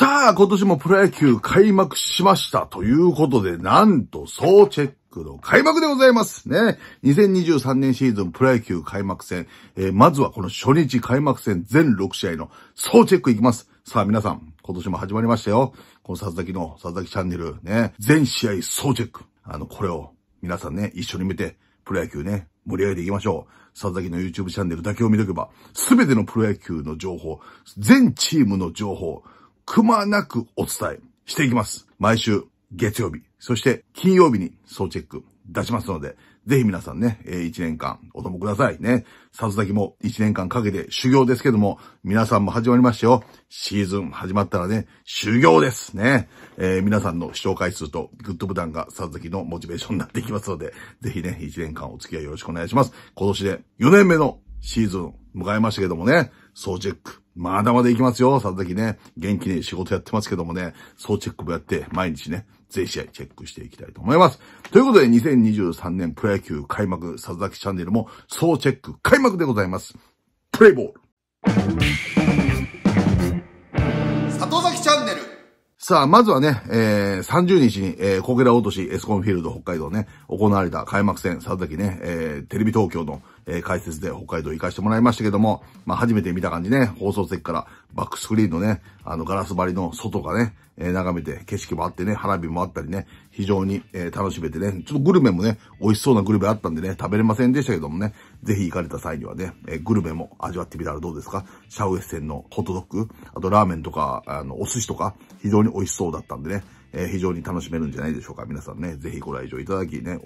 さあ、今年もプロ野球開幕しました。ということで、なんと、総チェックの開幕でございますね。2023年シーズンプロ野球開幕戦。えー、まずはこの初日開幕戦全6試合の総チェックいきます。さあ、皆さん、今年も始まりましたよ。この佐々木の佐々木チャンネルね。全試合総チェック。あの、これを皆さんね、一緒に見て、プロ野球ね、盛り上げていきましょう。佐々木の YouTube チャンネルだけを見とけば、すべてのプロ野球の情報、全チームの情報、くまなくお伝えしていきます。毎週月曜日、そして金曜日に総チェック出しますので、ぜひ皆さんね、えー、1年間お供くださいね。さすだきも1年間かけて修行ですけども、皆さんも始まりましたよ。シーズン始まったらね、修行ですね。えー、皆さんの視聴回数とグッドボタンがさすだきのモチベーションになっていきますので、ぜひね、1年間お付き合いよろしくお願いします。今年で4年目のシーズン迎えましたけどもね、総チェックまだまだ行きますよ、佐々木ね。元気に仕事やってますけどもね、総チェックもやって、毎日ね、全試合チェックしていきたいと思います。ということで、2023年プロ野球開幕、佐々木チャンネルも総チェック開幕でございます。プレイボール。里崎チャンネル。さあ、まずはね、えー、30日に、えー、小倉落とし、エスコンフィールド北海道ね、行われた開幕戦、佐々木ね、えー、テレビ東京のえ解説で北海道行かしてもらいましたけども、まあ、初めて見た感じね、放送席からバックスクリーンのね、あの、ガラス張りの外がね、え眺めて、景色もあってね、花火もあったりね、非常に、え楽しめてね、ちょっとグルメもね、美味しそうなグルメあったんでね、食べれませんでしたけどもね、ぜひ行かれた際にはね、えグルメも味わってみたらどうですかシャウエッセンのホットドッグ、あとラーメンとか、あの、お寿司とか、非常に美味しそうだったんでね、え非常に楽しめるんじゃないでしょうか。皆さんね、ぜひご来場いただきね、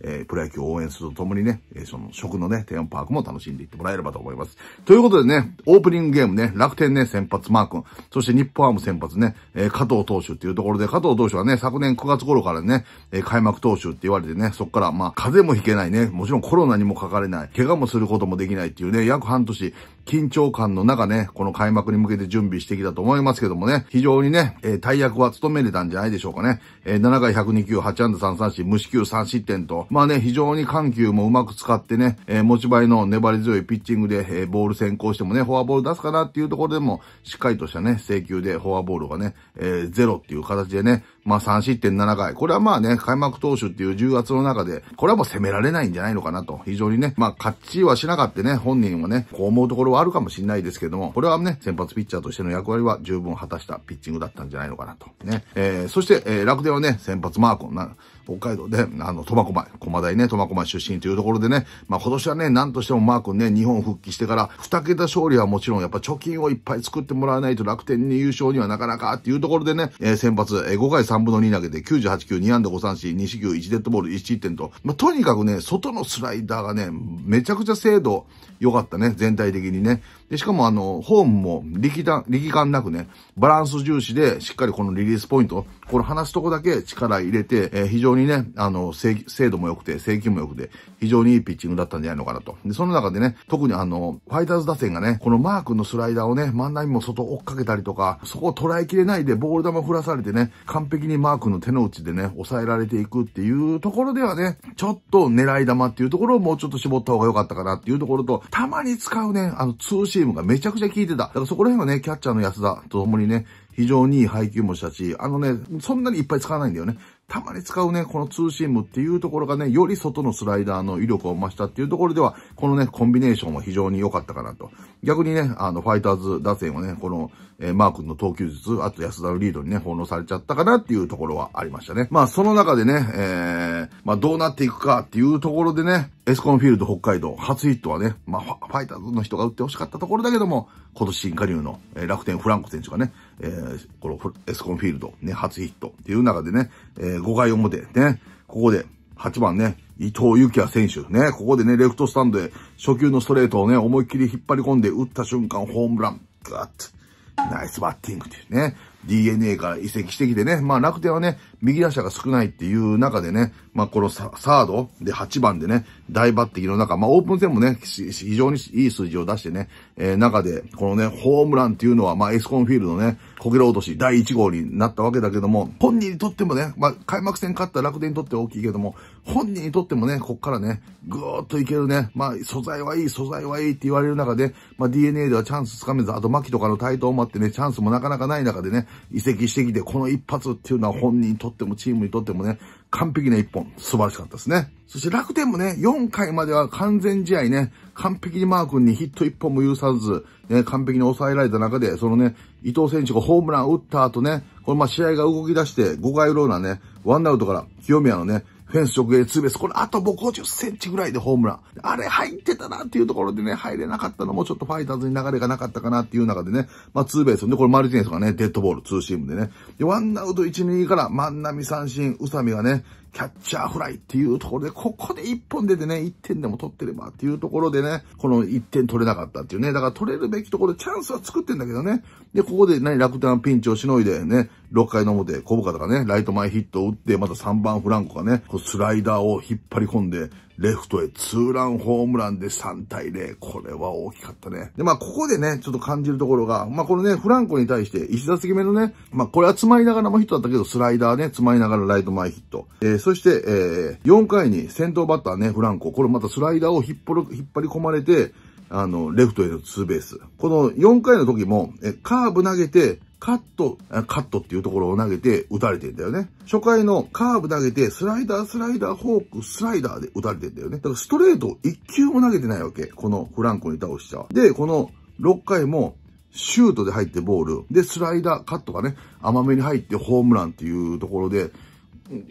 えプロ野球を応援するとともにね、えその食のね、テーマパークも楽しんでいってもらえればと思います。ということでね、オープニングゲームね、楽天ね、先発マー君、そして日本ハム先発ね、え加藤投手っていうところで、加藤投手はね、昨年9月頃からね、え開幕投手って言われてね、そっからまあ、風邪もひけないね、もちろんコロナにもかかれない、怪我もすることもできないっていうね、約半年、緊張感の中ね、この開幕に向けて準備してきたと思いますけどもね、非常にね、えー、大役は務めれたんじゃないでしょうかね。えー、7回102球、8安打3三振、無四球3失点と、まあね、非常に緩急もうまく使ってね、えー、持ち前の粘り強いピッチングで、えー、ボール先行してもね、フォアボール出すかなっていうところでも、しっかりとしたね、請求でフォアボールがね、えー、ゼロっていう形でね、まあ3失点7回。これはまあね、開幕投手っていう重圧の中で、これはもう攻められないんじゃないのかなと。非常にね、まあ勝ちはしなかったね、本人はね、こう思うところはあるかもしれないですけども、これはね、先発ピッチャーとしての役割は十分果たしたピッチングだったんじゃないのかなと。ね。えー、そして、えー、楽天はね、先発マークをな、北海道で、あの、苫小牧、駒台ね、苫小牧出身というところでね、まあ今年はね、なんとしてもマー君ね、日本復帰してから二桁勝利はもちろんやっぱ貯金をいっぱい作ってもらわないと楽天に優勝にはなかなかっていうところでね、えー、先発、えー、5回3分の2投げて98球2安打5三振2四球1デッドボール1失点と、まあ、とにかくね、外のスライダーがね、めちゃくちゃ精度良かったね、全体的にね。で、しかもあの、ホームも力感、力感なくね、バランス重視でしっかりこのリリースポイント、これ話すとこだけ力入れて、えー、非常常にね、あの、精度も良くて、制球も良くて、非常にいいピッチングだったんじゃないのかなと。で、その中でね、特にあの、ファイターズ打線がね、このマークのスライダーをね、真ん中にも外追っかけたりとか、そこを捉えきれないでボール球振らされてね、完璧にマークの手の内でね、抑えられていくっていうところではね、ちょっと狙い球っていうところをもうちょっと絞った方が良かったかなっていうところと、たまに使うね、あの、ツーシームがめちゃくちゃ効いてた。だからそこら辺はね、キャッチャーの安田と共にね、非常にいい配球もしたし、あのね、そんなにいっぱい使わないんだよね。たまに使うね、このツーシームっていうところがね、より外のスライダーの威力を増したっていうところでは、このね、コンビネーションは非常に良かったかなと。逆にね、あの、ファイターズ打線をね、このえー、マー君の投球術、あと安田のリードにね、奉納されちゃったかなっていうところはありましたね。まあ、その中でね、えー、まあ、どうなっていくかっていうところでね、エスコンフィールド北海道、初ヒットはね、まあ、ファイターズの人が打ってほしかったところだけども、今年新加入の、えー、楽天フランコ選手がね、えー、このエスコンフィールド、ね、初ヒットっていう中でね、えー、5回表、ね、ここで、8番ね、伊藤幸也選手ね、ここでね、レフトスタンドへ初球のストレートをね、思いっきり引っ張り込んで打った瞬間、ホームラン、ガッナイスバッティングっていうね。DNA から移籍してきてね、まあ楽天はね、右打者が少ないっていう中でね、まあこのサードで8番でね、大抜擢の中、まあオープン戦もね、非常にいい数字を出してね、えー、中で、このね、ホームランっていうのは、まあエスコンフィールドね、こけら落とし第1号になったわけだけども、本人にとってもね、まあ、開幕戦勝った楽天にとって大きいけども、本人にとってもね、こっからね、ぐーっといけるね、まあ、素材はいい、素材はいいって言われる中で、まあ、DNA ではチャンスつかめず、あと、牧とかの台頭もあってね、チャンスもなかなかない中でね、移籍してきて、この一発っていうのは本人にとってもチームにとってもね、完璧な一本、素晴らしかったですね。そして楽天もね、4回までは完全試合ね、完璧にマー君にヒット1本も許さず、ね、完璧に抑えられた中で、そのね、伊藤選手がホームラン打った後ね、これまあ試合が動き出して、5回裏ーね、ワンアウトから清宮のね、フェンス直撃ツーベース。これあともう50センチぐらいでホームラン。あれ入ってたなっていうところでね、入れなかったのもちょっとファイターズに流れがなかったかなっていう中でね、まあツーベースで、これマルティネスがね、デッドボール、ツーシームでね。で、ワンアウト1、2から万波三振、宇佐美がね、キャッチャーフライっていうところで、ここで1本出てね、1点でも取ってればっていうところでね、この1点取れなかったっていうね、だから取れるべきところでチャンスは作ってんだけどね。で、ここで何、楽天ピンチをしのいでね、6回の表、小深田がね、ライト前ヒットを打って、また3番フランコがね、スライダーを引っ張り込んで、レフトへツーランホームランで3対0。これは大きかったね。で、まあ、ここでね、ちょっと感じるところが、まあ、このね、フランコに対して1打席目のね、まあ、これは詰まりながらもヒットだったけど、スライダーね、詰まりながらライト前ヒット。えー、そして、えー、4回に先頭バッターね、フランコ。これまたスライダーを引っ張り込まれて、あの、レフトへのツーベース。この4回の時も、え、カーブ投げて、カット、カットっていうところを投げて打たれてんだよね。初回のカーブ投げて、スライダー、スライダー、フォーク、スライダーで打たれてんだよね。だからストレートを1球も投げてないわけ。このフランコに倒しちゃう。で、この6回も、シュートで入ってボール。で、スライダー、カットがね、甘めに入ってホームランっていうところで、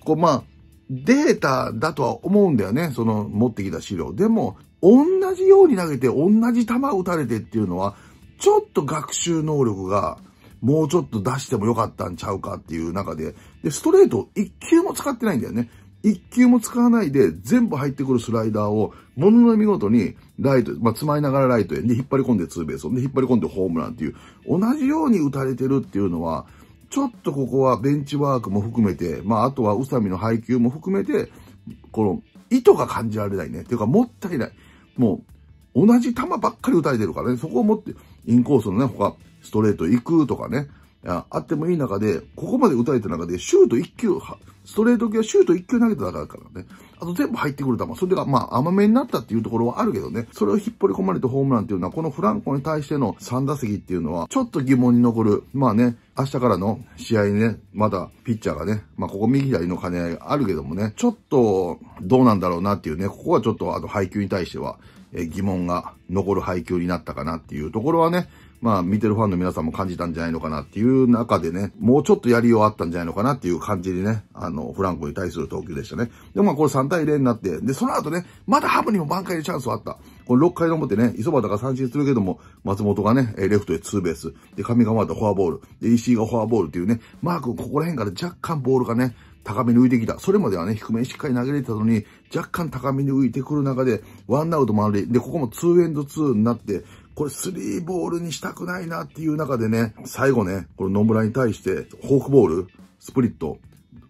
こう、まあ、データだとは思うんだよね。その持ってきた資料。でも、同じように投げて、同じ球打たれてっていうのは、ちょっと学習能力がもうちょっと出してもよかったんちゃうかっていう中で、で、ストレートを球も使ってないんだよね。一球も使わないで全部入ってくるスライダーを、ものの見事にライト、まあ、つまいながらライトへ、で、引っ張り込んでツーベース、を、で、引っ張り込んでホームランっていう、同じように打たれてるっていうのは、ちょっとここはベンチワークも含めて、まあ、あとは宇佐美の配球も含めて、この、意図が感じられないね。っていうか、もったいない。もう、同じ球ばっかり打たれてるからね、そこを持って、インコースのね、他、ストレート行くとかね、あってもいい中で、ここまで打たれた中で、シュート1球、ストレート系はシュート1球投げただからね。あと全部入ってくる球、それがまあ甘めになったっていうところはあるけどね、それを引っ張り込まれてホームランっていうのは、このフランコに対しての3打席っていうのは、ちょっと疑問に残る。まあね、明日からの試合にね、まだピッチャーがね、まあここ右左の兼ね合いがあるけどもね、ちょっとどうなんだろうなっていうね、ここはちょっとあの配球に対しては、疑問が残る配球になったかなっていうところはね、まあ見てるファンの皆さんも感じたんじゃないのかなっていう中でね、もうちょっとやりようあったんじゃないのかなっていう感じでね、あの、フランコに対する投球でしたね。で、まあこれ3対0になって、で、その後ね、まだハブにも挽回でチャンスはあった。この6回の表ね、磯端が三振するけども、松本がね、レフトへツーベース。で、上川とフォアボール。で、石井がフォアボールっていうね、マー君ここら辺から若干ボールがね、高めに浮いてきた。それまではね、低めにしっかり投げれてたのに、若干高めに浮いてくる中で、ワンアウト満り。で、ここもツーエンドツーになって、これスリーボールにしたくないなっていう中でね、最後ね、この野村に対して、フォークボール、スプリット、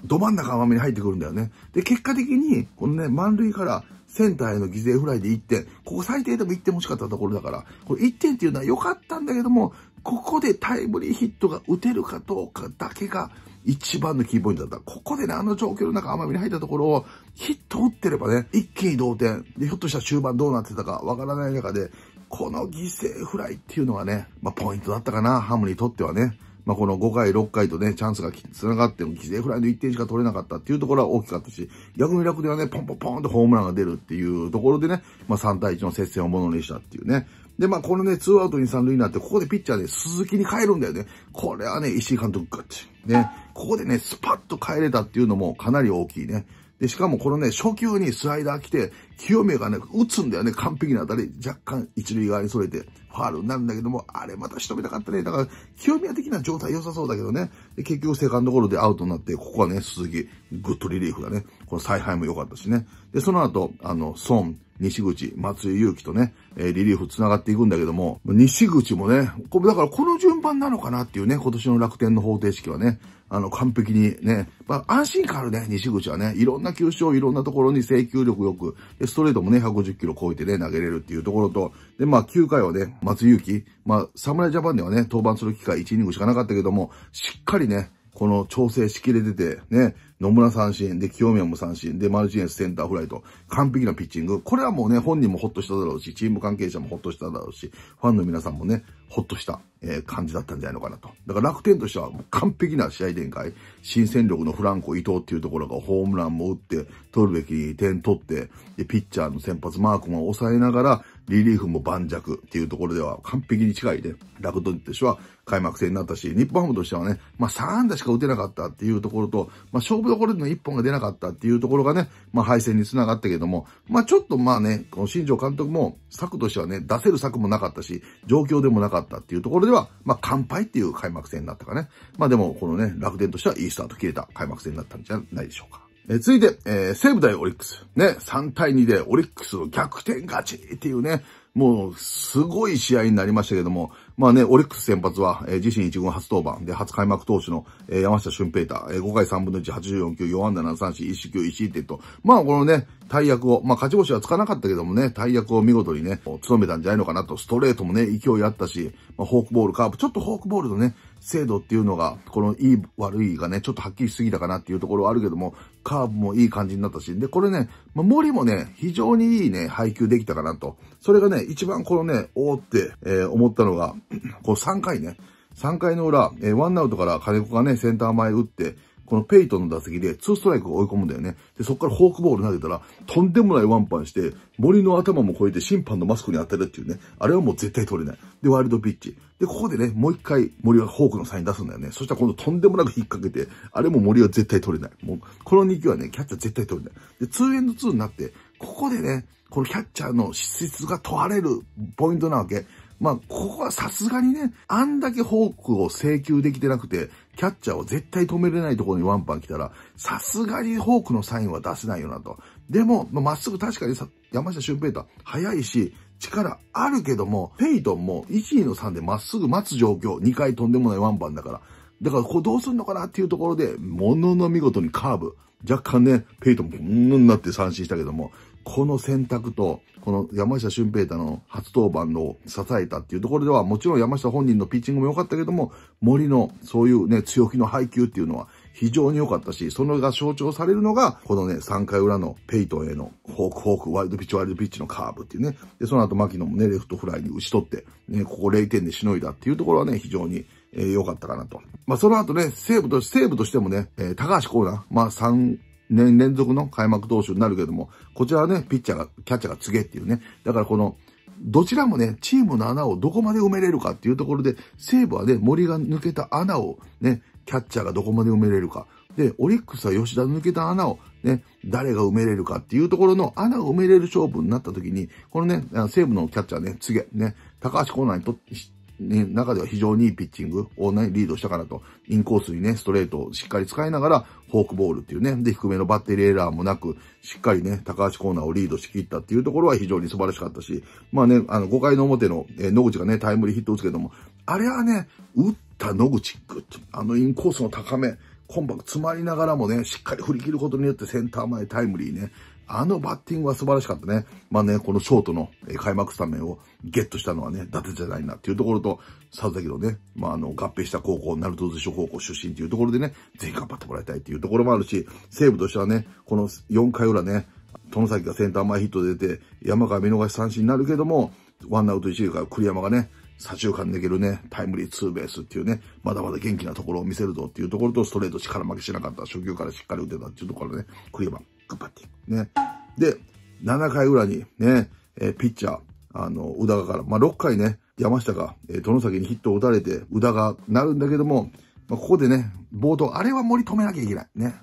ど真ん中甘めに入ってくるんだよね。で、結果的に、このね、満塁からセンターへの犠牲フライで1点。ここ最低でも1点欲しかったところだから、これ1点っていうのは良かったんだけども、ここでタイムリーヒットが打てるかどうかだけが一番のキーポイントだった。ここでね、あの状況の中甘めに入ったところをヒット打ってればね、一気に同点。で、ひょっとしたら終盤どうなってたかわからない中で、この犠牲フライっていうのがね、まあ、ポイントだったかな、ハムにとってはね。まあ、この5回、6回とね、チャンスが繋がっても、犠牲フライの1点しか取れなかったっていうところは大きかったし、逆に楽ではね、ポンポンポンとホームランが出るっていうところでね、まあ、3対1の接戦をものにしたっていうね。で、まあ、このね、2アウトに3塁になって、ここでピッチャーで、ね、鈴木に帰るんだよね。これはね、石井監督ガチ。ね、ここでね、スパッと帰れたっていうのもかなり大きいね。で、しかもこのね、初球にスライダー来て、清宮がね、打つんだよね、完璧な当たり。若干一塁側に逸れて、ファールになるんだけども、あれまた仕留めたかったね。だから、清宮的な状態良さそうだけどね。で結局セカンドゴロでアウトになって、ここはね、鈴木、グッドリリーフがね、この采配も良かったしね。で、その後、あの、孫、西口、松井祐樹とね、えー、リリーフ繋がっていくんだけども、西口もね、こだからこの順番なのかなっていうね、今年の楽天の方程式はね。あの、完璧にね、まあ、安心感あるね、西口はね、いろんな球種をいろんなところに制球力よく、ストレートもね、150キロ超えてね、投げれるっていうところと、で、まあ、9回はね、松祐まあ、侍ジャパンではね、登板する機会1イニングしかなかったけども、しっかりね、この調整しきれてて、ね、野村三振、で、清宮も三振、で、マルチネスセンターフライト、完璧なピッチング。これはもうね、本人もほっとしただろうし、チーム関係者もほっとしただろうし、ファンの皆さんもね、ほっとした、えー、感じだったんじゃないのかなと。だから楽天としては完璧な試合展開、新戦力のフランコ伊藤っていうところがホームランも打って、取るべき点取って、で、ピッチャーの先発マークも抑えながら、リリーフも盤石っていうところでは完璧に近いで、楽天としては開幕戦になったし、日本ハムとしてはね、まあ3安打しか打てなかったっていうところと、まあ勝負どころでの1本が出なかったっていうところがね、まあ敗戦につながったけども、まあちょっとまあね、この新庄監督も策としてはね、出せる策もなかったし、状況でもなかったっていうところでは、まあ完敗っていう開幕戦になったかね。まあでもこのね、楽天としてはいいスタート切れた開幕戦になったんじゃないでしょうか。え続いて、えー、西武対オリックス。ね、3対2でオリックスの逆転勝ちっていうね、もう、すごい試合になりましたけども、まあね、オリックス先発は、えー、自身1軍初登板で、初開幕投手の、えー、山下俊平太、えー、5回3分の1、84球、4安打7三4、1四1、1点と、まあこのね、大役を、まあ勝ち星はつかなかったけどもね、大役を見事にね、務めたんじゃないのかなと、ストレートもね、勢いあったし、まあ、フォークボール、カーブ、ちょっとフォークボールとね、精度っていうのが、このいい悪いがね、ちょっとはっきりしすぎたかなっていうところはあるけども、カーブもいい感じになったし、で、これね、まあ、森もね、非常にいいね、配球できたかなと。それがね、一番このね、おーって、えー、思ったのが、こう3回ね、3回の裏、えー、ワンアウトから金子がね、センター前打って、このペイトンの打席で2ストライクを追い込むんだよね。で、そこからフォークボール投げたら、とんでもないワンパンして、森の頭も越えて審判のマスクに当たるっていうね。あれはもう絶対取れない。で、ワイルドピッチ。で、ここでね、もう一回森はフォークのサイン出すんだよね。そしたら今度とんでもなく引っ掛けて、あれも森は絶対取れない。もう、この2球はね、キャッチャー絶対取れない。で、2エンド2になって、ここでね、このキャッチャーの資質が問われるポイントなわけ。まあ、ここはさすがにね、あんだけフォークを請求できてなくて、キャッチャーを絶対止めれないところにワンパン来たら、さすがにフォークのサインは出せないよなと。でも、まっすぐ確かにさ山下俊平は速いし、力あるけども、ペイトンも1位の3でまっすぐ待つ状況、2回とんでもないワンパンだから。だから、ここどうすんのかなっていうところで、ものの見事にカーブ。若干ね、ペイトンも、うんなって三振したけども、この選択と、この山下俊平太の初登板の支えたっていうところでは、もちろん山下本人のピッチングも良かったけども、森のそういうね、強気の配球っていうのは非常に良かったし、そのが象徴されるのが、このね、3回裏のペイトンへのフォークフォーク、ワイドピッチワイルドピッチのカーブっていうね。で、その後牧野もね、レフトフライに打ち取って、ね、ここ0点でしのいだっていうところはね、非常に良、えー、かったかなと。まあ、その後ね、西武と、西武としてもね、えー、高橋コーナー、まあ、3年連続の開幕投手になるけども、こちらはね、ピッチャーが、キャッチャーが告げっていうね。だからこの、どちらもね、チームの穴をどこまで埋めれるかっていうところで、西武はね、森が抜けた穴をね、キャッチャーがどこまで埋めれるか。で、オリックスは吉田抜けた穴をね、誰が埋めれるかっていうところの穴を埋めれる勝負になった時に、このね、西武のキャッチャーね、次、ね、高橋コーナーにとって、ね、中では非常にいいピッチングをね、リードしたかなと。インコースにね、ストレートをしっかり使いながら、フォークボールっていうね、で、低めのバッテリーエラーもなく、しっかりね、高橋コーナーをリードしきったっていうところは非常に素晴らしかったし、まあね、あの、5回の表の、えー、野口がね、タイムリーヒット打つけども、あれはね、打った野口、グッと、あのインコースの高め、コンパク詰まりながらもね、しっかり振り切ることによってセンター前タイムリーね、あのバッティングは素晴らしかったね。まあね、このショートの開幕スタメンをゲットしたのはね、伊達じゃないなっていうところと、佐々木のね、まああの、合併した高校、鳴門図書高校出身っていうところでね、ぜひ頑張ってもらいたいっていうところもあるし、西武としてはね、この4回裏ね、殿崎がセンター前ヒットで出て、山川見逃し三振になるけども、ワンアウト一塁から栗山がね、左中間でけるね、タイムリーツーベースっていうね、まだまだ元気なところを見せるぞっていうところと、ストレート力負けしなかった、初球からしっかり打てたっていうところね、栗山、頑張っていく。ね。で、7回裏にね、えー、ピッチャー、あの、宇田川から、まあ、6回ね、山下が、えー、殿崎にヒットを打たれて、宇田川なるんだけども、まあ、ここでね、冒頭、あれは森止めなきゃいけない。ね。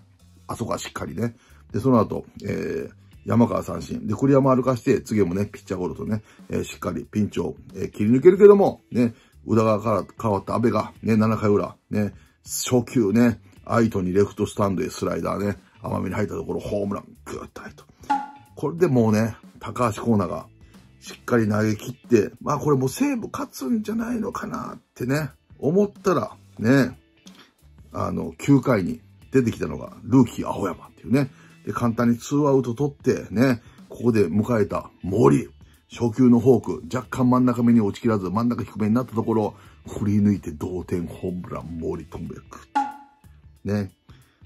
あそこはしっかりね。で、その後、えー、山川三振。で、栗山歩かして、次もね、ピッチャーゴロとね、えー、しっかりピンチを、えー、切り抜けるけども、ね、宇田川から変わった阿部が、ね、7回裏、ね、初球ね、相手にレフトスタンドへスライダーね、甘めに入ったところ、ホームラン、ぐーっと入ると。これでもうね、高橋コーナーがしっかり投げ切って、まあこれもうーブ勝つんじゃないのかなってね、思ったら、ね、あの、9回に出てきたのが、ルーキー青山っていうね、で、簡単に2アウト取ってね、ここで迎えた森。初球のフォーク、若干真ん中目に落ちきらず、真ん中低めになったところ、振り抜いて同点ホームラン、森ンんでく。ね。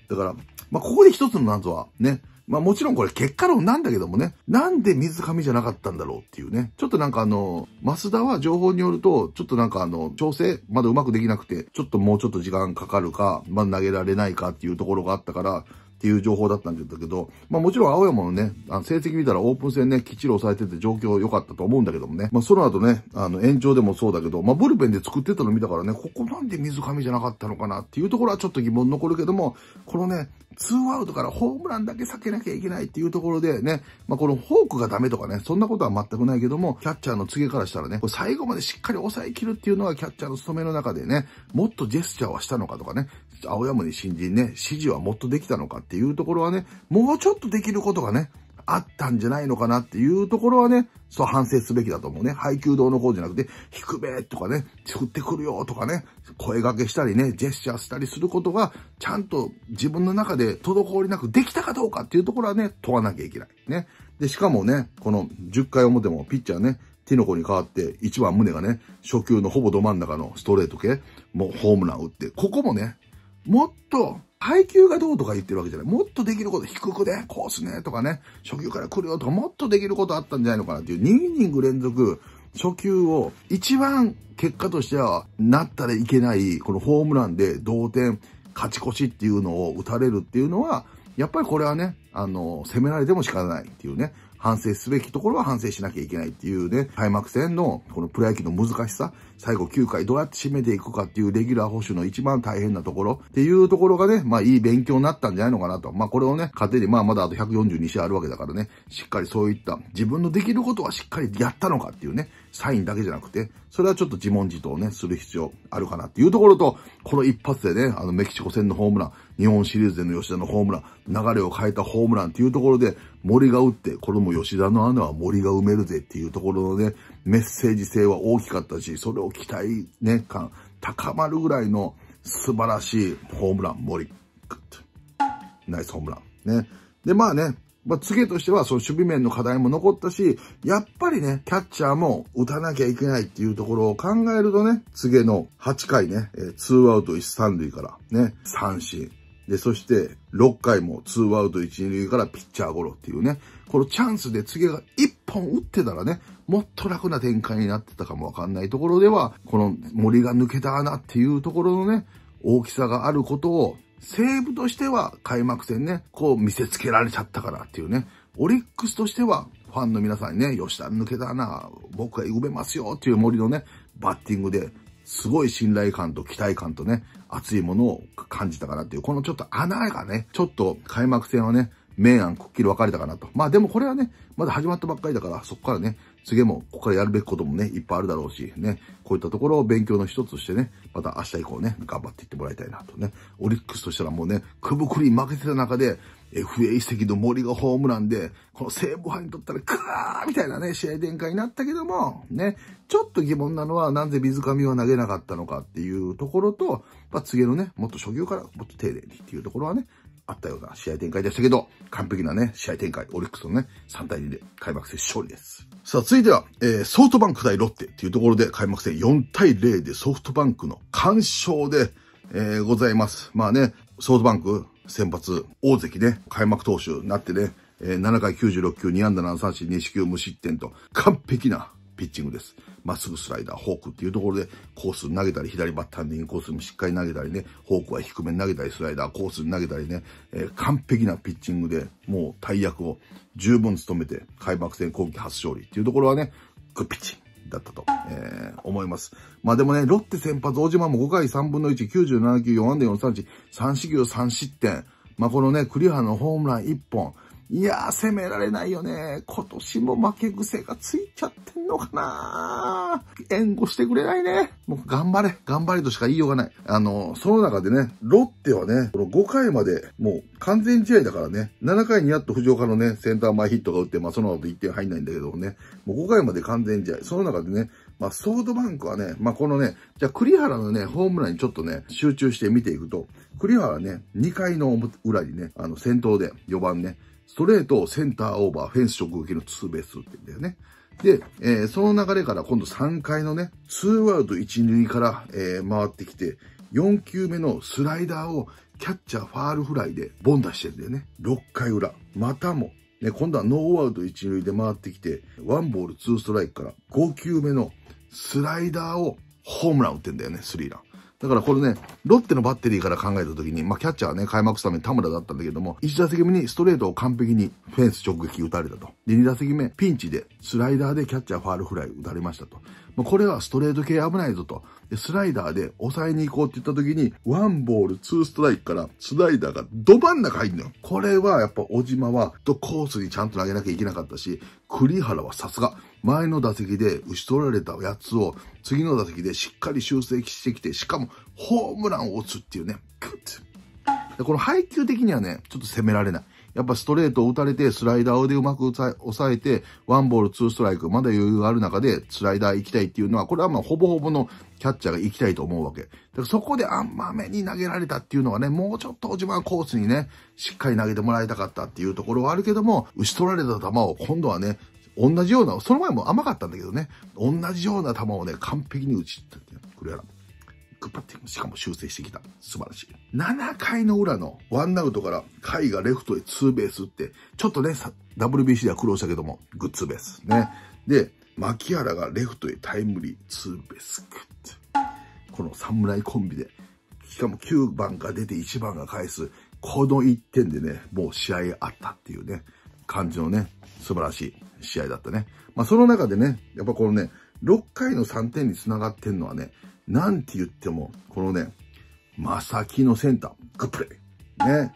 だから、まあ、ここで一つの謎は、ね、まあもちろんこれ結果論なんだけどもね、なんで水上じゃなかったんだろうっていうね。ちょっとなんかあの、増田は情報によると、ちょっとなんかあの、調整まだうまくできなくて、ちょっともうちょっと時間かかるか、まあ投げられないかっていうところがあったから、っていう情報だったんだけど、まあもちろん青山のね、あの成績見たらオープン戦ね、きっちり抑えてて状況良かったと思うんだけどもね。まあその後ね、あの延長でもそうだけど、まあブルペンで作ってたの見たからね、ここなんで水上じゃなかったのかなっていうところはちょっと疑問残るけども、このね、2アウトからホームランだけ避けなきゃいけないっていうところでね、まあ、このフォークがダメとかね、そんなことは全くないけども、キャッチャーの次からしたらね、これ最後までしっかり抑えきるっていうのはキャッチャーの務めの中でね、もっとジェスチャーはしたのかとかね、青山に新人ね、指示はもっとできたのかっていうところはね、もうちょっとできることがね、あったんじゃないのかなっていうところはね、そう反省すべきだと思うね。配給堂の方じゃなくて、低めとかね、作ってくるよとかね、声掛けしたりね、ジェスチャーしたりすることが、ちゃんと自分の中で滞りなくできたかどうかっていうところはね、問わなきゃいけない。ね。で、しかもね、この10回表もピッチャーね、ティノコに代わって1番胸がね、初球のほぼど真ん中のストレート系、もうホームラン打って、ここもね、もっと、配球がどうとか言ってるわけじゃない。もっとできること、低くで、こうすね、とかね、初級から来るよとか、もっとできることあったんじゃないのかなっていう、2イニング連続、初球を一番結果としてはなったらいけない、このホームランで同点、勝ち越しっていうのを打たれるっていうのは、やっぱりこれはね、あの、攻められても仕方ないっていうね、反省すべきところは反省しなきゃいけないっていうね、開幕戦のこのプロ野球の難しさ、最後9回どうやって締めていくかっていうレギュラー保守の一番大変なところっていうところがね、まあいい勉強になったんじゃないのかなと。まあこれをね、手にまあまだあと142試合あるわけだからね、しっかりそういった自分のできることはしっかりやったのかっていうね、サインだけじゃなくて、それはちょっと自問自答ね、する必要あるかなっていうところと、この一発でね、あのメキシコ戦のホームラン、日本シリーズでの吉田のホームラン、流れを変えたホームランっていうところで、森が打って、これも吉田の穴は森が埋めるぜっていうところのね、メッセージ性は大きかったし、それを期待ね、感高まるぐらいの素晴らしいホームラン、森。ナイスホームラン。ね。で、まあね、まあ、次としては、その守備面の課題も残ったし、やっぱりね、キャッチャーも打たなきゃいけないっていうところを考えるとね、次の8回ね、2アウト1、3塁からね、三振。で、そして、6回も2アウト1、2塁からピッチャーゴロっていうね、このチャンスで次が1本打ってたらね、もっと楽な展開になってたかもわかんないところでは、この森が抜けた穴っていうところのね、大きさがあることを、西武としては開幕戦ね、こう見せつけられちゃったからっていうね、オリックスとしては、ファンの皆さんにね、吉田抜けた穴、僕が埋めますよっていう森のね、バッティングで、すごい信頼感と期待感とね、熱いものを感じたかなっていう、このちょっと穴がね、ちょっと開幕戦はね、明暗くっきり分かれたかなと。まあでもこれはね、まだ始まったばっかりだから、そこからね、次も、ここからやるべきこともね、いっぱいあるだろうし、ね、こういったところを勉強の一つとしてね、また明日以降ね、頑張っていってもらいたいなとね。オリックスとしたらもうね、くぶくり負けてた中で、FA 遺跡の森がホームランで、この西武杯にとったら、クーみたいなね、試合展開になったけども、ね、ちょっと疑問なのは、なぜ水上は投げなかったのかっていうところと、まあ、次のね、もっと初級からもっと丁寧にっていうところはね、あったような試合展開でしたけど、完璧なね、試合展開、オリックスのね、3対2で開幕戦勝利です。さあ、続いては、えー、ソフトバンク対ロッテっていうところで開幕戦4対0でソフトバンクの完勝で、えー、ございます。まあね、ソフトバンク先発、大関ね、開幕投手になってね、えー、7回96球、2安打7三振、2四球無失点と、完璧なピッチングです。まっすぐスライダー、フォークっていうところで、コースに投げたり、左バッターにインコースにしっかり投げたりね、フォークは低めに投げたり、スライダー、コースに投げたりね、えー、完璧なピッチングで、もう大役を十分務めて、開幕戦今季初勝利っていうところはね、グッピッチンだったと、えー、思います。まあでもね、ロッテ先発、大島も5回3分の1、97球、4安打4三振、3四球3失点。まあこのね、栗原のホームラン1本、いやー、攻められないよね。今年も負け癖がついちゃってんのかな援護してくれないね。もう頑張れ。頑張れとしか言いようがない。あの、その中でね、ロッテはね、この5回までもう完全試合だからね、7回にやっと藤岡のね、センター前ヒットが打って、まあその後1点入んないんだけどもね、もう5回まで完全試合。その中でね、まあ、ソードバンクはね、まあ、このね、じゃあ栗原のね、ホームランにちょっとね、集中して見ていくと、栗原ね、2回の裏にね、あの、先頭で4番ね、ストレート、センターオーバー、フェンス直撃のツーベース打ってんだよね。で、えー、その流れから今度3回のね、2アウト1、塁から、えー、回ってきて、4球目のスライダーをキャッチャーファールフライでボン出してんだよね。6回裏。またも。ね、今度はノーアウト1、塁で回ってきて、ワンボール2ストライクから5球目のスライダーをホームラン打ってんだよね、スリーラン。だからこれね、ロッテのバッテリーから考えた時に、まあ、キャッチャーはね、開幕スタメン田村だったんだけども、1打席目にストレートを完璧にフェンス直撃打たれたと。で、2打席目、ピンチで、スライダーでキャッチャーファールフライ打たれましたと。まあ、これはストレート系危ないぞと。で、スライダーで抑えに行こうって言った時に、ワンボール、ツーストライクから、スライダーがど真ん中入んのよ。これはやっぱ小島は、とコースにちゃんと投げなきゃいけなかったし、栗原はさすが、前の打席で打ち取られたやつを次の打席でしっかり修正してきて、しかもホームランを打つっていうね。でこの配球的にはね、ちょっと攻められない。やっぱストレートを打たれて、スライダーでうまく抑えて、ワンボールツーストライク、まだ余裕がある中で、スライダー行きたいっていうのは、これはまあほぼほぼのキャッチャーが行きたいと思うわけ。だからそこで甘めに投げられたっていうのはね、もうちょっと自分コースにね、しっかり投げてもらいたかったっていうところはあるけども、打ち取られた球を今度はね、同じような、その前も甘かったんだけどね、同じような球をね、完璧に打ちってくれやら。グッパッティング、しかも修正してきた。素晴らしい。7回の裏のワンナウトから、甲斐がレフトへツーベース打って、ちょっとね、WBC では苦労したけども、グッツーベース。ね。で、牧原がレフトへタイムリー、ツーベース、グッこの侍コンビで、しかも9番が出て1番が返す、この1点でね、もう試合あったっていうね、感じのね、素晴らしい。試合だったね。まあ、その中でね、やっぱこのね、6回の3点に繋がってんのはね、なんて言っても、このね、まさきのセンター、グップレイ。ね。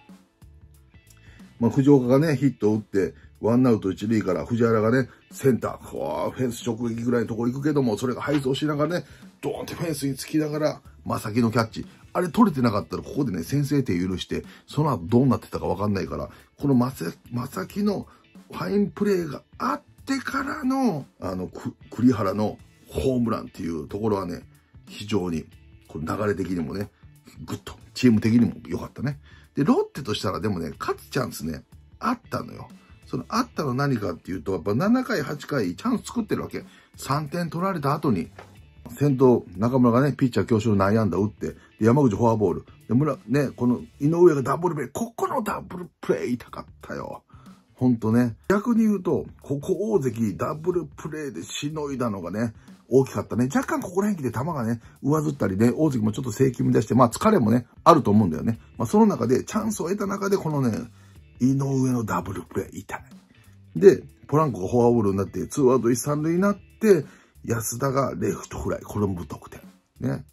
まあ、藤岡がね、ヒットを打って、ワンアウト一塁から藤原がね、センター、フェンス直撃ぐらいのとこ行くけども、それが配送しながらね、ドーンってフェンスにつきながら、まさきのキャッチ。あれ取れてなかったら、ここでね、先制点許して、その後どうなってたかわかんないから、このまさ、まさきのファインプレーがあってからの、あの、栗原のホームランっていうところはね、非常に、こ流れ的にもね、ぐっと、チーム的にも良かったね。で、ロッテとしたらでもね、勝つチャンスね、あったのよ。そのあったの何かっていうと、やっぱ7回、8回チャンス作ってるわけ。3点取られた後に、先頭、中村がね、ピッチャー強襲の内野安打打って、山口フォアボール。で、村、ね、この井上がダブルプレイ。ここのダブルプレイ痛かったよ。ほんとね。逆に言うと、ここ大関ダブルプレーでしのいだのがね、大きかったね。若干ここら辺来て球がね、上ずったりね、大関もちょっと正規見出して、まあ疲れもね、あると思うんだよね。まあその中で、チャンスを得た中で、このね、井上のダブルプレー、痛い。で、ポランコがフォアボールになって、ツーアウト一三塁になって、安田がレフトフライ、これも得点。ね。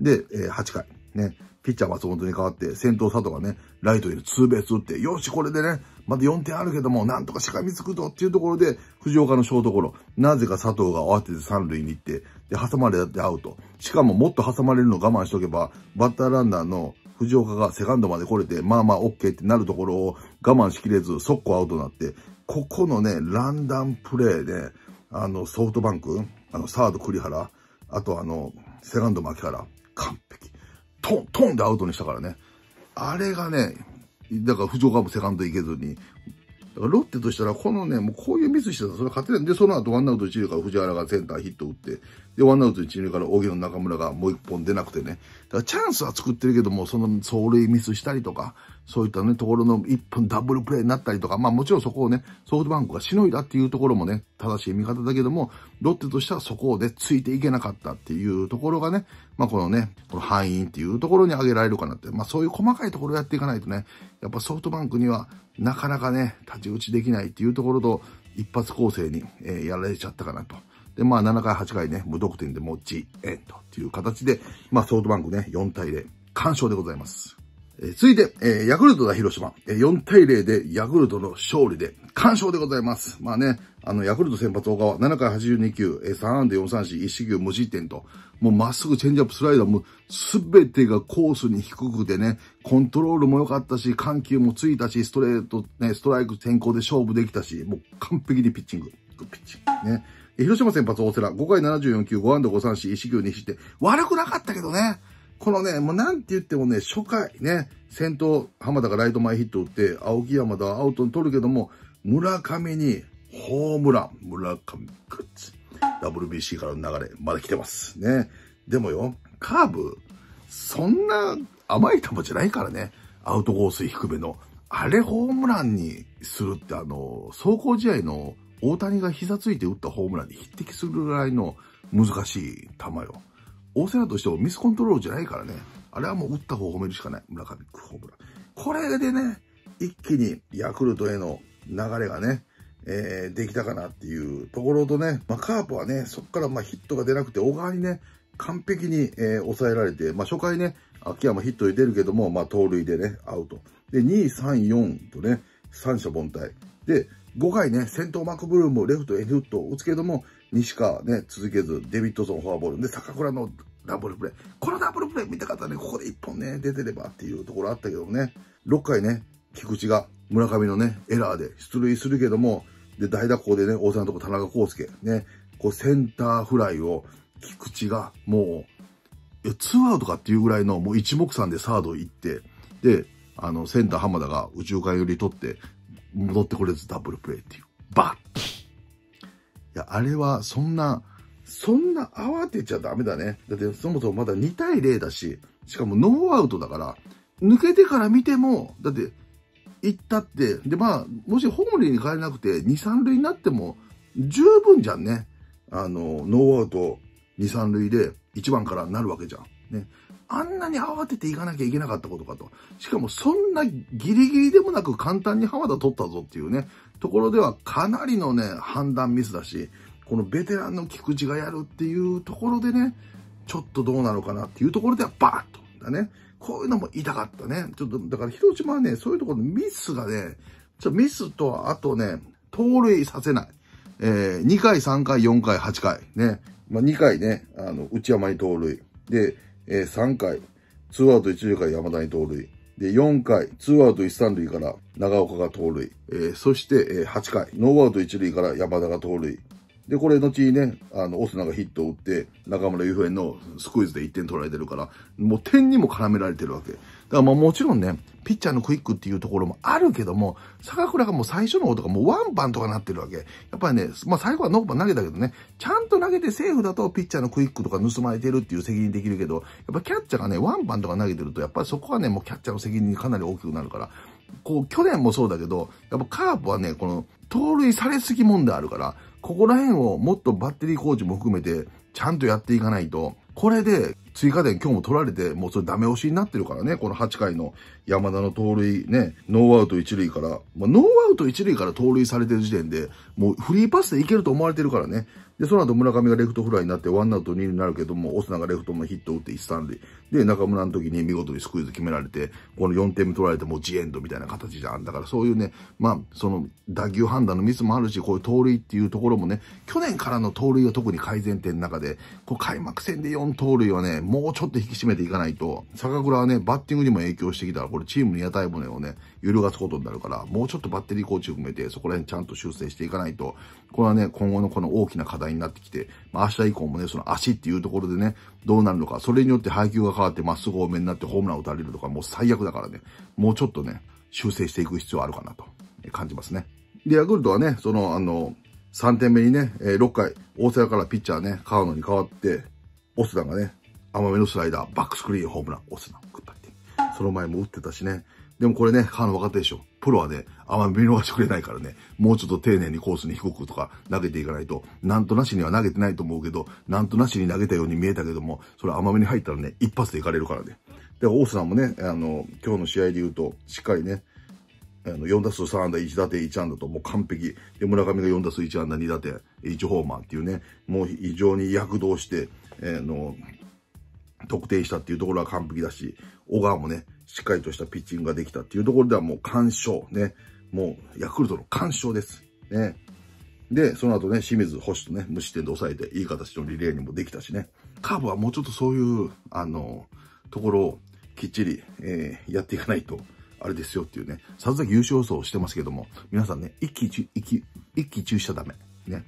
で、えー、8回。ね。ピッチャー松本に代わって、先頭佐藤がね、ライトにツーベース打って、よし、これでね、まだ4点あるけども、なんとかしがみつくぞっていうところで、藤岡のショートゴロ。なぜか佐藤が慌てて三塁に行って、で、挟まれてアウト。しかももっと挟まれるの我慢しとけば、バッターランナーの藤岡がセカンドまで来れて、まあまあ OK ってなるところを我慢しきれず、速攻アウトになって、ここのね、ランダムプレーで、あの、ソフトバンク、あの、サード栗原、あとあの、セカンド牧原、完璧。トン、トンでアウトにしたからね。あれがね、だから、不条カもセカンド行けずに。だからロッテとしたら、このね、もうこういうミスしてたら、それ勝てない。で、その後ワンアウト一塁から藤原がセンターヒット打って、で、ワンアウト一塁から荻の中村がもう一本出なくてね。だからチャンスは作ってるけども、その走塁ミスしたりとか、そういったね、ところの一本ダブルプレーになったりとか、まあもちろんそこをね、ソフトバンクがしのいだっていうところもね、正しい見方だけども、ロッテとしてはそこをね、ついていけなかったっていうところがね、まあこのね、この範囲っていうところに挙げられるかなって、まあそういう細かいところをやっていかないとね、やっぱソフトバンクにはなかなかね、立ち打ちできないっていうところと、一発構成に、えー、やられちゃったかなと。で、まあ7回、8回ね、無得点でもち、えっと、という形で、まあソフトバンクね、4対0、完勝でございます。えー、続いて、えー、ヤクルト対広島、え4対0でヤクルトの勝利で、完勝でございます。まあね、あの、ヤクルト先発小川、7回82球、えー、3安打4三振、1四球無失点と、もうまっすぐチェンジアップスライダーも、すべてがコースに低くてね、コントロールも良かったし、緩急もついたし、ストレート、ね、ストライク先行で勝負できたし、もう完璧にピッチング。ピッチングね。広島先発大瀬良、5回74球、5安打5三振、1球2失点。悪くなかったけどね。このね、もうなんて言ってもね、初回ね、先頭、浜田がライト前ヒット打って、青木山田はアウトに取るけども、村上にホームラン、村上グッズ。WBC からの流れ、まだ来てます。ね。でもよ、カーブ、そんな甘い球じゃないからね。アウトコース低めの。あれホームランにするってあの、走行試合の大谷が膝ついて打ったホームランに匹敵するぐらいの難しい球よ。大瀬良としてもミスコントロールじゃないからね。あれはもう打った方を褒めるしかない。村上ホームラン。これでね、一気にヤクルトへの流れがね、えー、できたかなっていうところとね、まあ、カープはね、そこからまヒットが出なくて、小川にね、完璧に、えー、抑えられて、まあ、初回ね、秋山ヒットで出るけども、まあ、盗塁でね、アウト。で、2、3、4とね、三者凡退。で、5回ね、先頭マクブルーム、レフト、エフットを打つけども、西川ね、続けず、デビッドソンフォアボールで、坂倉のダブルプレー。このダブルプレー見たかったね、ここで1本ね、出てればっていうところあったけどもね、6回ね、菊池が村上のね、エラーで出塁するけども、で、代打校でね、大沢のとこ田中康介、ね、こうセンターフライを、菊池がもう、ツーアウトかっていうぐらいの、もう一目散でサード行って、で、あの、センター浜田が宇宙間寄り取って、戻ってこれずダブルプレーっていう。バッいや、あれはそんな、そんな慌てちゃダメだね。だってそもそもまだ2対0だし、しかもノーアウトだから、抜けてから見ても、だって、行ったって、で、まあ、もしホームリーに変えなくて、2、3塁になっても、十分じゃんね。あの、ノーアウト、2、3塁で、1番からなるわけじゃん。ね。あんなに慌てていかなきゃいけなかったことかと。しかもそんなギリギリでもなく簡単に浜田取ったぞっていうね、ところではかなりのね、判断ミスだし、このベテランの菊池がやるっていうところでね、ちょっとどうなのかなっていうところではバーッとだね。こういうのも痛かったね。ちょっと、だから広島はね、そういうところのミスがね、ちょミスと、あとね、盗塁させない。えー、2回、3回、4回、8回。ね。まあ、2回ね、あの、内山に盗塁。で、えー、3回、ツーアウト一塁から山田に盗塁。で、4回、ツーアウト一三塁から長岡が盗塁。えー、そして、えー、8回、ノーアウト一塁から山田が盗塁。で、これ、後にね、あの、オスナがヒットを打って、中村悠平のスクイズで1点取られてるから、もう点にも絡められてるわけ。からもうもちろんね、ピッチャーのクイックっていうところもあるけども、坂倉がもう最初の方とかもうワンバンとかなってるわけ。やっぱりね、まあ最後はノーパン投げたけどね、ちゃんと投げてセーフだとピッチャーのクイックとか盗まれてるっていう責任できるけど、やっぱキャッチャーがね、ワンバンとか投げてると、やっぱりそこはね、もうキャッチャーの責任にかなり大きくなるから、こう去年もそうだけど、やっぱカープはね、この盗塁されすぎもんであるから、ここら辺をもっとバッテリーコーチも含めて、ちゃんとやっていかないと、これで追加点今日も取られて、もうそれダメ押しになってるからね、この8回の山田の盗塁ね、ノーアウト1塁から、まあ、ノーアウト1塁から盗塁されてる時点で、もうフリーパスでいけると思われてるからね。で、その後村上がレフトフライになってワンアウト2になるけども、オスナがレフトのヒットを打って1、3塁。で、中村の時に見事にスクイズ決められて、この4点目取られてもうジエンドみたいな形じゃん。だからそういうね、まあ、その打球判断のミスもあるし、こういう盗塁っていうところもね、去年からの盗塁は特に改善点の中で、こう開幕戦で4盗塁はね、もうちょっと引き締めていかないと、坂倉はね、バッティングにも影響してきたら、これチームの屋台骨をね、揺るがすことになるから、もうちょっとバッテリーコーチを含めて、そこら辺ちゃんと修正していかないと、これはね、今後のこの大きな課題になってきて、まあ、明日以降もね、その足っていうところでね、どうなるのか、それによって配球が変わって、まっすぐ多めになってホームランを打たれるとか、もう最悪だからね、もうちょっとね、修正していく必要あるかなと感じますね。で、ヤクルトはね、その、あの、3点目にね、え6回、大阪からピッチャーね、川野に代わって、オスダンがね、甘めのスライダー、バックスクリーン、ホームラン、オスナ、グッバイティング。その前も打ってたしね。でもこれね、ーの、分かったでしょ。プロはね、あめま見逃してくれないからね、もうちょっと丁寧にコースに低くとか投げていかないと、なんとなしには投げてないと思うけど、なんとなしに投げたように見えたけども、それ甘めに入ったらね、一発でいかれるからね。で、オースナもね、あの、今日の試合で言うと、しっかりね、あの、4打数3安打、1打点、1安打と、もう完璧。で、村上が4打数1安打、2打点、1ホーマーっていうね、もう非常に躍動して、えー、の、得点したっていうところは完璧だし、小川もね、しっかりとしたピッチングができたっていうところではもう完勝ね。もうヤクルトの完勝です。ね。で、その後ね、清水、星とね、無失点で抑えて、いい形のリレーにもできたしね。カーブはもうちょっとそういう、あの、ところをきっちり、えー、やっていかないと、あれですよっていうね。さっき優勝予想してますけども、皆さんね、一気一、一気、一気中しちゃダメ。ね。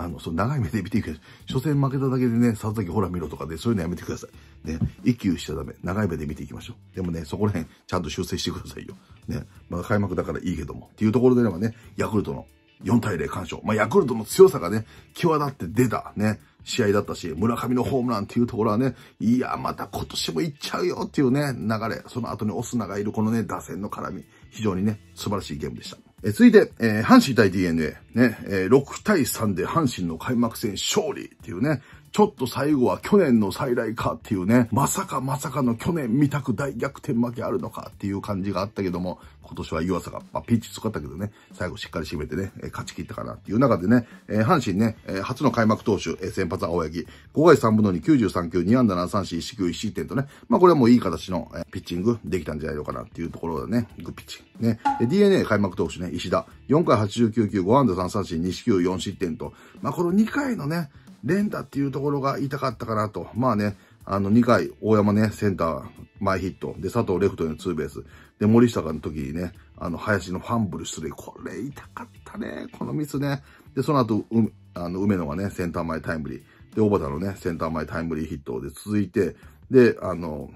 あの、その長い目で見ていく所詮負けただけでね、さっさほら見ろとかで、そういうのやめてください。ね、一休しちゃダメ。長い目で見ていきましょう。でもね、そこら辺、ちゃんと修正してくださいよ。ね、まだ開幕だからいいけども。っていうところでばね、ヤクルトの4対0完勝。まあ、ヤクルトの強さがね、際立って出た、ね、試合だったし、村上のホームランっていうところはね、いや、また今年もいっちゃうよっていうね、流れ。その後にオスナがいるこのね、打線の絡み。非常にね、素晴らしいゲームでした。え続いて、えー、阪神対 DNA。ね、えー、6対3で阪神の開幕戦勝利っていうね、ちょっと最後は去年の再来かっていうね、まさかまさかの去年見たく大逆転負けあるのかっていう感じがあったけども、今年は湯浅が、まあ、ピンチ使ったけどね、最後しっかり締めてね、え勝ち切ったかなっていう中でね、えー、阪神ね、えー、初の開幕投手、えー、先発青柳、5回3分の2、93球、2安打7三振、1球1失点とね、まあこれはもういい形の、えピッチングできたんじゃないのかなっていうところだね、グッピッチね、DNA 開幕投手ね、石田、4回89球、5安打3三振、2四球4失点と、まこの2回のね、連打っていうところが痛かったかなと。まあね、あの、2回、大山ね、センター、前ヒット。で、佐藤レフトへのツーベース。で、森下がの時にね、あの、林のファンブル出塁。これ痛かったね。このミスね。で、その後、うあの梅野がね、センター前タイムリー。で、小畑のね、センター前タイムリーヒットで続いて、で、あの、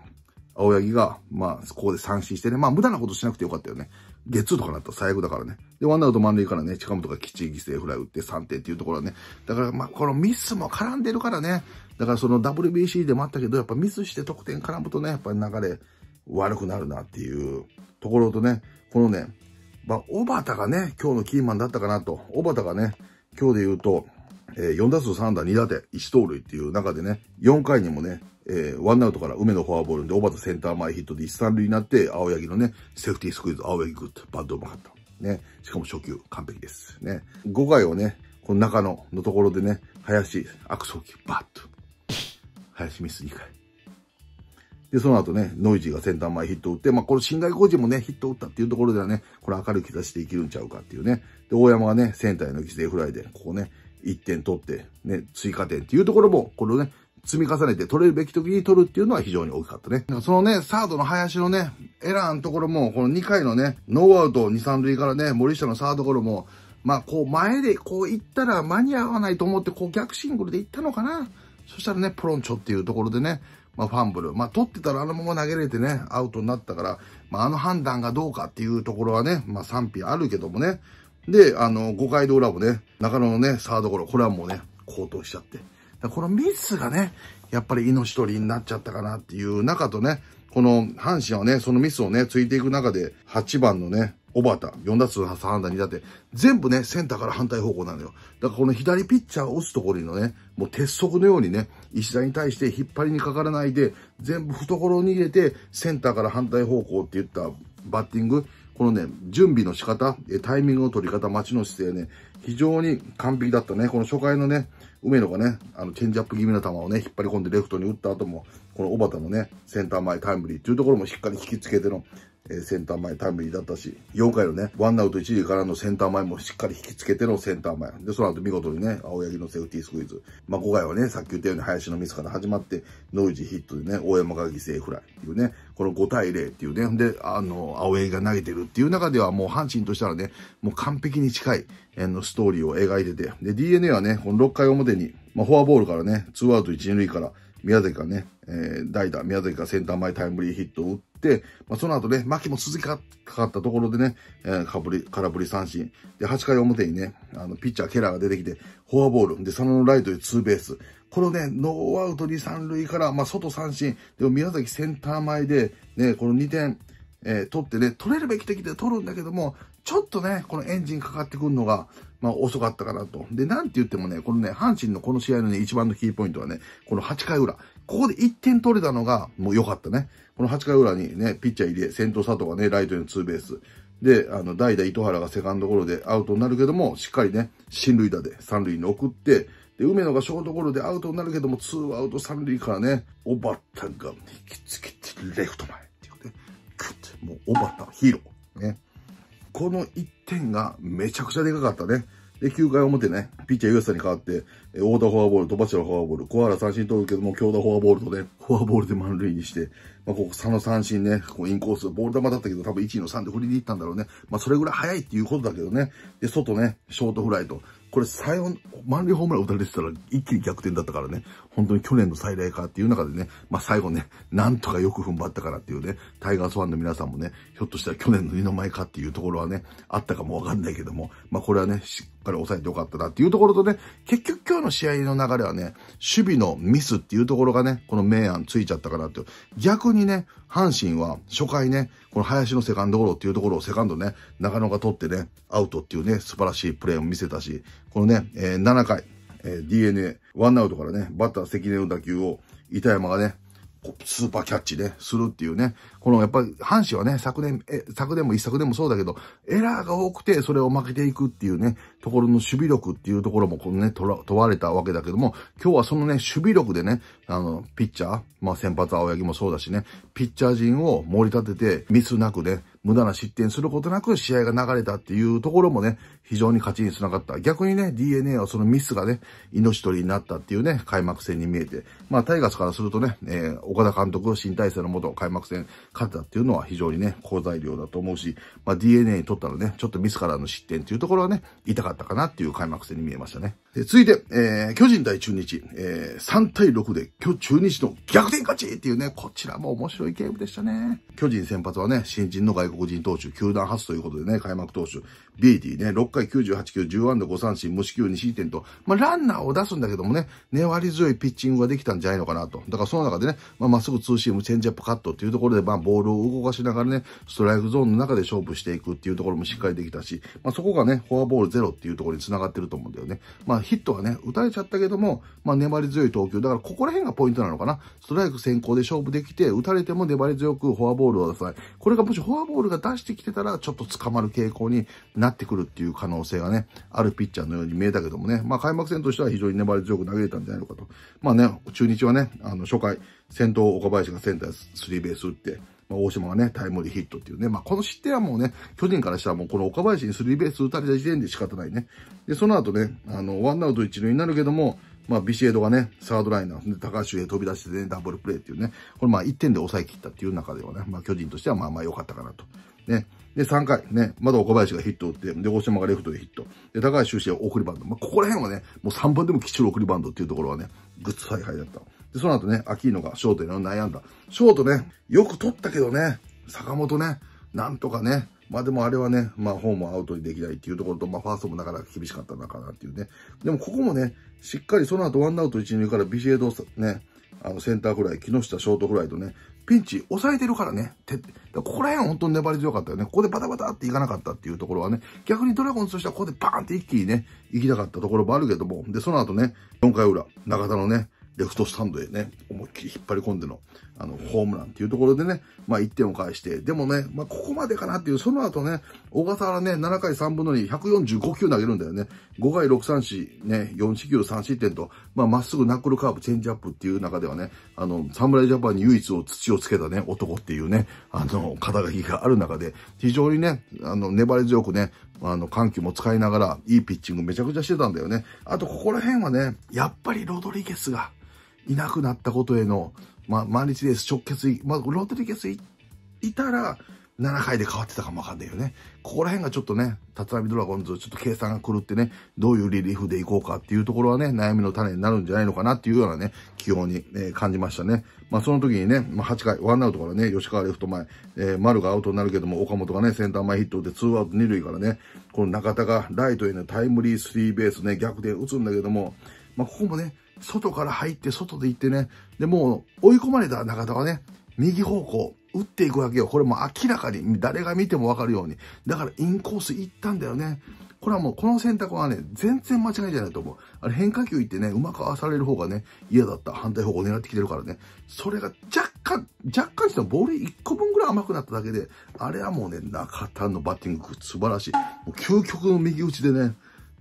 青柳が、まあ、ここで三振してね、まあ、無駄なことしなくてよかったよね。ゲッツーとかなったら最悪だからね。で、ワンアウト満塁からね、近本がきっちり犠牲フライ打って3点っていうところはね。だから、まあ、このミスも絡んでるからね。だからその WBC でもあったけど、やっぱミスして得点絡むとね、やっぱり流れ悪くなるなっていうところとね、このね、まあ、小畑がね、今日のキーマンだったかなと。小畑がね、今日で言うと、えー、4打数3打2打点、1盗塁っていう中でね、4回にもね、えー、ワンアウトから梅のフォアボールで、小畑センター前ヒットで一三塁になって、青柳のね、セーフティースクイズ、青柳グッド、バッドうまかった。ね。しかも初球完璧です。ね。5回をね、この中野のところでね、林、悪送球、バッと。林ミス2回。で、その後ね、ノイジーがセンター前ヒット打って、まあ、この新外工事もね、ヒット打ったっていうところではね、これ明るい兆しで生きるんちゃうかっていうね。で、大山がね、センターへの犠牲フライで、ここね、1点取って、ね、追加点っていうところも、これをね、積み重ねて取れるべき時に取るっていうのは非常に大きかったね。そのね、サードの林のね、エラーのところも、この2回のね、ノーアウト2、3塁からね、森下のサードゴロも、まあ、こう前でこう行ったら間に合わないと思って、こう逆シングルで行ったのかな。そしたらね、ポロンチョっていうところでね、まあ、ファンブル。まあ、取ってたらあのまま投げれてね、アウトになったから、まあ、あの判断がどうかっていうところはね、まあ、賛否あるけどもね。で、あの、5回堂裏もね、中野のね、サードゴロ、これはもうね、高騰しちゃって。このミスがね、やっぱり命取りになっちゃったかなっていう中とね、この阪神はね、そのミスをね、ついていく中で、8番のね、小畑、4打数3安打2打て全部ね、センターから反対方向なのよ。だからこの左ピッチャーを打つところのね、もう鉄則のようにね、石田に対して引っ張りにかからないで、全部懐に入れて、センターから反対方向って言ったバッティング、このね、準備の仕方、タイミングの取り方、待ちの姿勢ね、非常に完璧だったね。この初回のね、梅野がね、あの、チェンジアップ気味の球をね、引っ張り込んでレフトに打った後も、この小畑のね、センター前タイムリーっていうところもしっかり引きつけての、えー、センター前タイムリーだったし、4回のね、ワンアウト1時からのセンター前もしっかり引きつけてのセンター前。で、その後見事にね、青柳のセーフティースクイズ。まあ、5回はね、さっき言ったように林のミスから始まって、ノイジーヒットでね、大山が犠牲フライっていうね、この5対0っていうね、で、あの、青柳が投げてるっていう中ではもう阪神としたらね、もう完璧に近い。のストーリーを描いてて、で、DNA はね、この6回表に、まあ、フォアボールからね、2アウト1、2塁から、宮崎がね、えー、代打、宮崎がセンター前タイムリーヒットを打って、まあ、その後ね、牧も続きかかったところでね、えー、かぶり、空振り三振。で、8回表にね、あの、ピッチャー、ケラーが出てきて、フォアボール。で、佐野のライトでツーベース。このね、ノーアウト2、3塁から、まあ、外三振。でも宮崎センター前で、ね、この2点、えー、取ってね、取れるべき時で取るんだけども、ちょっとね、このエンジンかかってくるのが、まあ遅かったかなと。で、なんて言ってもね、このね、阪神のこの試合のね、一番のキーポイントはね、この8回裏。ここで1点取れたのが、もう良かったね。この8回裏にね、ピッチャー入れ、先頭佐藤がね、ライトへのツーベース。で、あの、代打糸原がセカンドゴロでアウトになるけども、しっかりね、進塁打で三塁に送って、で、梅野がショートゴロでアウトになるけども、ツーアウト三塁からね、おばたが引きつけてレフト前っていうッて、もうおばた、ヒーロー。ね。この1点がめちゃくちゃでかかったね。で、9回表ね、ピッチャーユースに代わって、えー、太田フォアボール、戸柱フォアボール、小原三振取るけども、京田フォアボールとね、フォアボールで満塁にして、まあ、ここ佐野三振ね、こうインコース、ボール球だったけど、多分1位の3で振りに行ったんだろうね。まあ、それぐらい早いっていうことだけどね。で、外ね、ショートフライと。これ最後、満塁ホームラン打たれてたら一気に逆転だったからね、本当に去年の最大かっていう中でね、まあ最後ね、なんとかよく踏ん張ったからっていうね、タイガースファンの皆さんもね、ひょっとしたら去年の二の前かっていうところはね、あったかもわかんないけども、まあこれはね、しっかり抑えてよかったなっていうところとね、結局今日の試合の流れはね、守備のミスっていうところがね、この明暗ついちゃったかなと。逆にね、阪神は初回ね、この林のセカンドゴロっていうところをセカンドね、中野が取ってね、アウトっていうね、素晴らしいプレーを見せたし、このね、えー、7回、えー、DNA、ワンアウトからね、バッター関根の打球を、板山がね、スーパーキャッチね、するっていうね。このやっぱり、阪神はね、昨年、え、昨年も一昨年もそうだけど、エラーが多くて、それを負けていくっていうね、ところの守備力っていうところも、このね、問われたわけだけども、今日はそのね、守備力でね、あの、ピッチャー、まあ先発青柳もそうだしね、ピッチャー陣を盛り立てて、ミスなくね、無駄な失点することなく試合が流れたっていうところもね、非常に勝ちにつながった。逆にね、DNA はそのミスがね、命取りになったっていうね、開幕戦に見えて、まあ、タイガースからするとね、えー、岡田監督新体制のもと開幕戦勝ったっていうのは非常にね、好材料だと思うし、まあ、DNA にとったらね、ちょっとミスからの失点っていうところはね、痛かったかなっていう開幕戦に見えましたね。で続いて、えー、巨人対中日、えー、3対6で巨中日の逆転勝ちっていうね、こちらも面白いゲームでしたね。巨人先発はね、新人の外国人投手、球団初ということでね、開幕投手、ビーティね、6回98球、10安打5三振、無四球2失点と、まあ、ランナーを出すんだけどもね、粘り強いピッチングができたんじゃないのかなと。だからその中でね、まあ、まっすぐツーシーム、チェンジアップカットっていうところで、まあ、ボールを動かしながらね、ストライクゾーンの中で勝負していくっていうところもしっかりできたし、まあ、そこがね、フォアボールゼロっていうところに繋がってると思うんだよね。まあ、ヒットはね、打たれちゃったけども、まあ、粘り強い投球。だから、ここら辺がポイントなのかな。ストライク先行で勝負できて、打たれても粘り強くフォアボールを出さない。これがもしフォアボールが出してきてたら、ちょっと捕まる傾向にななってくるっていう可能性がね、あるピッチャーのように見えたけどもね、まあ開幕戦としては非常に粘り強く投げれたんじゃないのかと。まあね、中日はね、あの、初回、先頭岡林がセンタースリーベース打って、まあ、大島がね、タイムリーヒットっていうね、まあ、この失点はもうね、巨人からしたらもうこの岡林にスリーベース打たれた時点で仕方ないね。で、その後ね、あの、ワンアウト一塁になるけども、まあ、ビシエドがね、サードライナー、高橋へ飛び出してね、ダブルプレーっていうね、これまあ1点で抑え切ったっていう中ではね、まあ巨人としてはまあまあ良かったかなと。ね。で、3回、ね、まだ岡林がヒット打って、で、大島がレフトでヒット。で、高橋修士は送りバンド。まあ、ここら辺はね、もう3番でもきっちり送りバンドっていうところはね、グッズ采配だった。で、その後ね、秋ノがショートに悩んだ。ショートね、よく取ったけどね、坂本ね、なんとかね、まあでもあれはね、まあホームアウトにできないっていうところと、まあファーストもなかなか厳しかったのかなっていうね。でもここもね、しっかりその後ワンアウト1、2からビシエドね、あのセンターフライ、木下ショートフライとね、ピンチ抑えてるからね。てここら辺は本当に粘り強かったよね。ここでバタバタっていかなかったっていうところはね、逆にドラゴンズとしてはここでバーンって一気にね、行きたかったところもあるけども、で、その後ね、4回裏、中田のね、レフトスタンドへね、思いっきり引っ張り込んでの、あの、ホームランっていうところでね、まあ1点を返して、でもね、まあここまでかなっていう、その後ね、大笠原ね、7回3分の2、145球投げるんだよね。5回6三振、ね、4四球3失点と、まあ、まっすぐナックルカーブ、チェンジアップっていう中ではね、あの、侍ジャパンに唯一を土をつけたね、男っていうね、あの、肩書きがある中で、非常にね、あの、粘り強くね、あの、緩急も使いながら、いいピッチングめちゃくちゃしてたんだよね。あと、ここら辺はね、やっぱりロドリゲスがいなくなったことへの、まあ、毎日です、直結、まあ、ロドリゲスいたら、7回で変わってたかもわかんないよね。ここら辺がちょっとね、立浪ドラゴンズ、ちょっと計算が狂ってね、どういうリリーフでいこうかっていうところはね、悩みの種になるんじゃないのかなっていうようなね、気温に、えー、感じましたね。まあその時にね、まあ8回、ワンアウトからね、吉川レフト前、えー、丸がアウトになるけども、岡本がね、センター前ヒットで2アウト2塁からね、この中田がライトへのタイムリースリーベースね、逆で打つんだけども、まあここもね、外から入って、外で行ってね、で、もう追い込まれた中田がね、右方向、打っていくわけよ。これも明らかに誰が見てもわかるように。だからインコース行ったんだよね。これはもうこの選択はね、全然間違いじゃないと思う。あれ変化球行ってね、うまく合わされる方がね、嫌だった。反対方向を狙ってきてるからね。それが若干、若干してもボール1個分ぐらい甘くなっただけで、あれはもうね、中田のバッティング素晴らしい。もう究極の右打ちでね、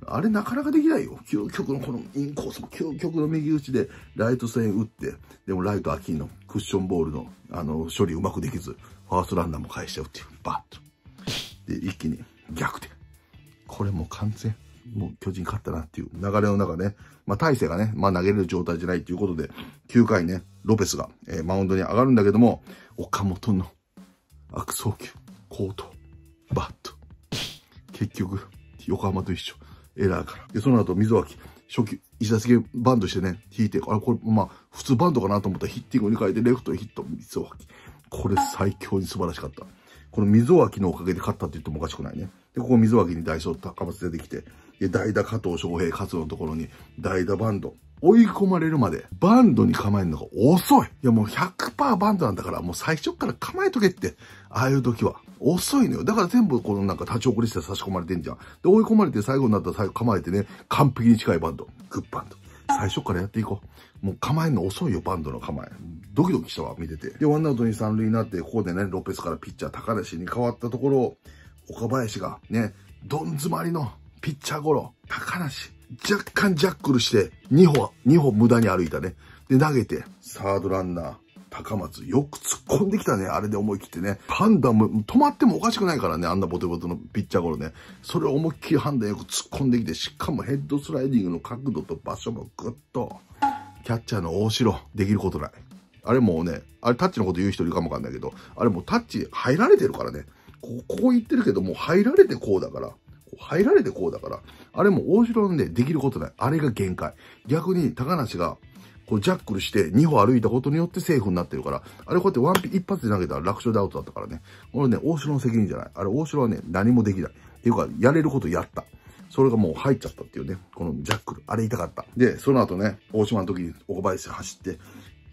あれなかなかできないよ。究極のこのインコース、究極の右打ちでライト線打って、でもライト秋のクッションボールの、あの、処理うまくできず、ファーストランナーも返しちゃうっていう、バッと。で、一気に逆転。これもう完全、もう巨人勝ったなっていう流れの中ね、まあ大勢がね、まあ投げれる状態じゃないっていうことで、9回ね、ロペスが、えー、マウンドに上がるんだけども、岡本の悪送球、コート、バット。結局、横浜と一緒。エラーから。で、その後、溝脇。初期、一打席バンドしてね、引いて、あれ、これ、まあ、普通バンドかなと思ったらヒッティングに変えて、レフトヒット、溝脇。これ最強に素晴らしかった。この溝脇のおかげで勝ったって言ってもおかしくないね。で、ここ溝脇に代走高松出てきて、で、代打加藤翔平、勝のところに、代打バンド、追い込まれるまで、バンドに構えるのが遅い。いやもう100%バンドなんだから、もう最初から構えとけって、ああいう時は。遅いのよ。だから全部このなんか立ち遅れりして差し込まれてんじゃん。で、追い込まれて最後になったら最後構えてね、完璧に近いバンド。グッバンド。最初からやっていこう。もう構えんの遅いよ、バンドの構え。ドキドキしたわ、見てて。で、ワンアウトに三塁になって、ここでね、ロペスからピッチャー高梨に変わったところ、岡林がね、どん詰まりのピッチャーゴロ、高梨。若干ジャックルして、2歩、2歩無駄に歩いたね。で、投げて、サードランナー、高松、よく突っ込んできたね。あれで思い切ってね。判断も、止まってもおかしくないからね。あんなボテボテのピッチャーゴロね。それを思いっきり判断よく突っ込んできて、しかもヘッドスライディングの角度と場所もぐっと、キャッチャーの大城、できることない。あれもうね、あれタッチのこと言う人いるかもわかんないけど、あれもうタッチ入られてるからね。こここ行ってるけど、もう入られてこうだから。入られてこうだから、あれも大城のね、できることない。あれが限界。逆に、高梨が、こうジャックルして2歩歩いたことによってセーフになってるから、あれこうやってワンピ一発で投げたら楽勝でアウトだったからね。これね、大城の責任じゃない。あれ大城はね、何もできない。っていうか、やれることやった。それがもう入っちゃったっていうね。このジャックル。あれ痛かった。で、その後ね、大島の時に岡林走って、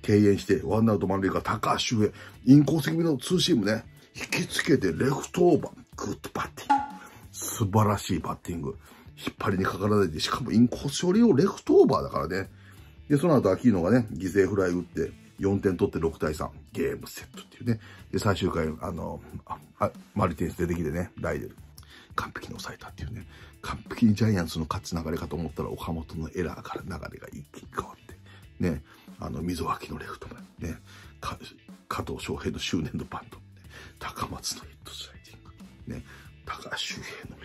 敬遠して、ワンアウト満塁から高橋上、インコース気味のツーシームね、引きつけてレフトオーバー、グッドパッティング。素晴らしいバッティング。引っ張りにかからないで、しかもインコー処理をレフトオーバーだからね。で、その後、アキーノがね、犠牲フライ打って、4点取って6対3、ゲームセットっていうね。で、最終回、あの、あマリテンス出てきてね、ライデル。完璧に抑えたっていうね。完璧にジャイアンツの勝ち流れかと思ったら、岡本のエラーから流れが一気に変わって、ね、あの、溝脇のレフトも、ね、加藤翔平の執念のバント、ね、高松のヒットスライディング、ね、高橋周平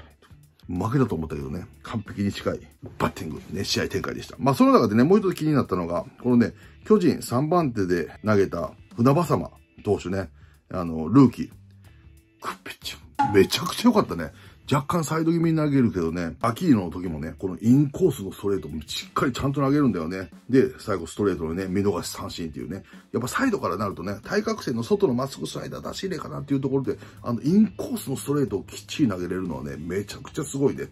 の負けだと思ったけどね、完璧に近いバッティング、ね、試合展開でした。まあ、その中でね、もう一つ気になったのが、このね、巨人3番手で投げた船場様投手ね、あの、ルーキー。クッピッチめちゃくちゃ良かったね。若干サイド気味に投げるけどね、アキーノの時もね、このインコースのストレートもしっかりちゃんと投げるんだよね。で、最後ストレートのね、見逃し三振っていうね。やっぱサイドからなるとね、対角線の外のまっすぐスライダー出し入れかなっていうところで、あの、インコースのストレートをきっちり投げれるのはね、めちゃくちゃすごいね。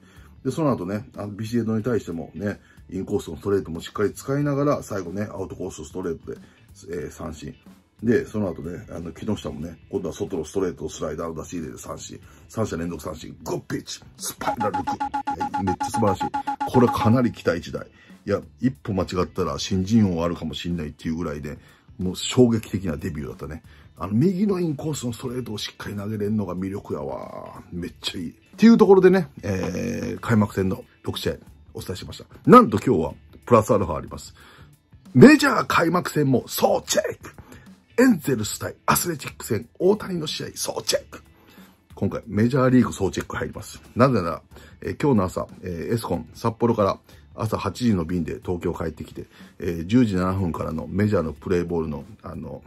で、その後ね、あの、ビシエドに対してもね、インコースのストレートもしっかり使いながら、最後ね、アウトコースストレートで、えー、三振。で、その後ね、あの、木下もね、今度は外のストレート、スライダーを出し入れて三振。三者連続三振。グッピッチスパイラルグッめっちゃ素晴らしい。これかなり期待時代。いや、一歩間違ったら新人王あるかもしんないっていうぐらいで、もう衝撃的なデビューだったね。あの、右のインコースのストレートをしっかり投げれるのが魅力やわ。めっちゃいい。っていうところでね、えー、開幕戦の6試合お伝えしました。なんと今日はプラスアルファあります。メジャー開幕戦も、そうチェックエンゼルス対アスレチック戦、大谷の試合、総チェック。今回、メジャーリーグ総チェック入ります。なぜなら、えー、今日の朝、えー、エスコン、札幌から朝8時の便で東京帰ってきて、えー、10時7分からのメジャーのプレイボールの、あの、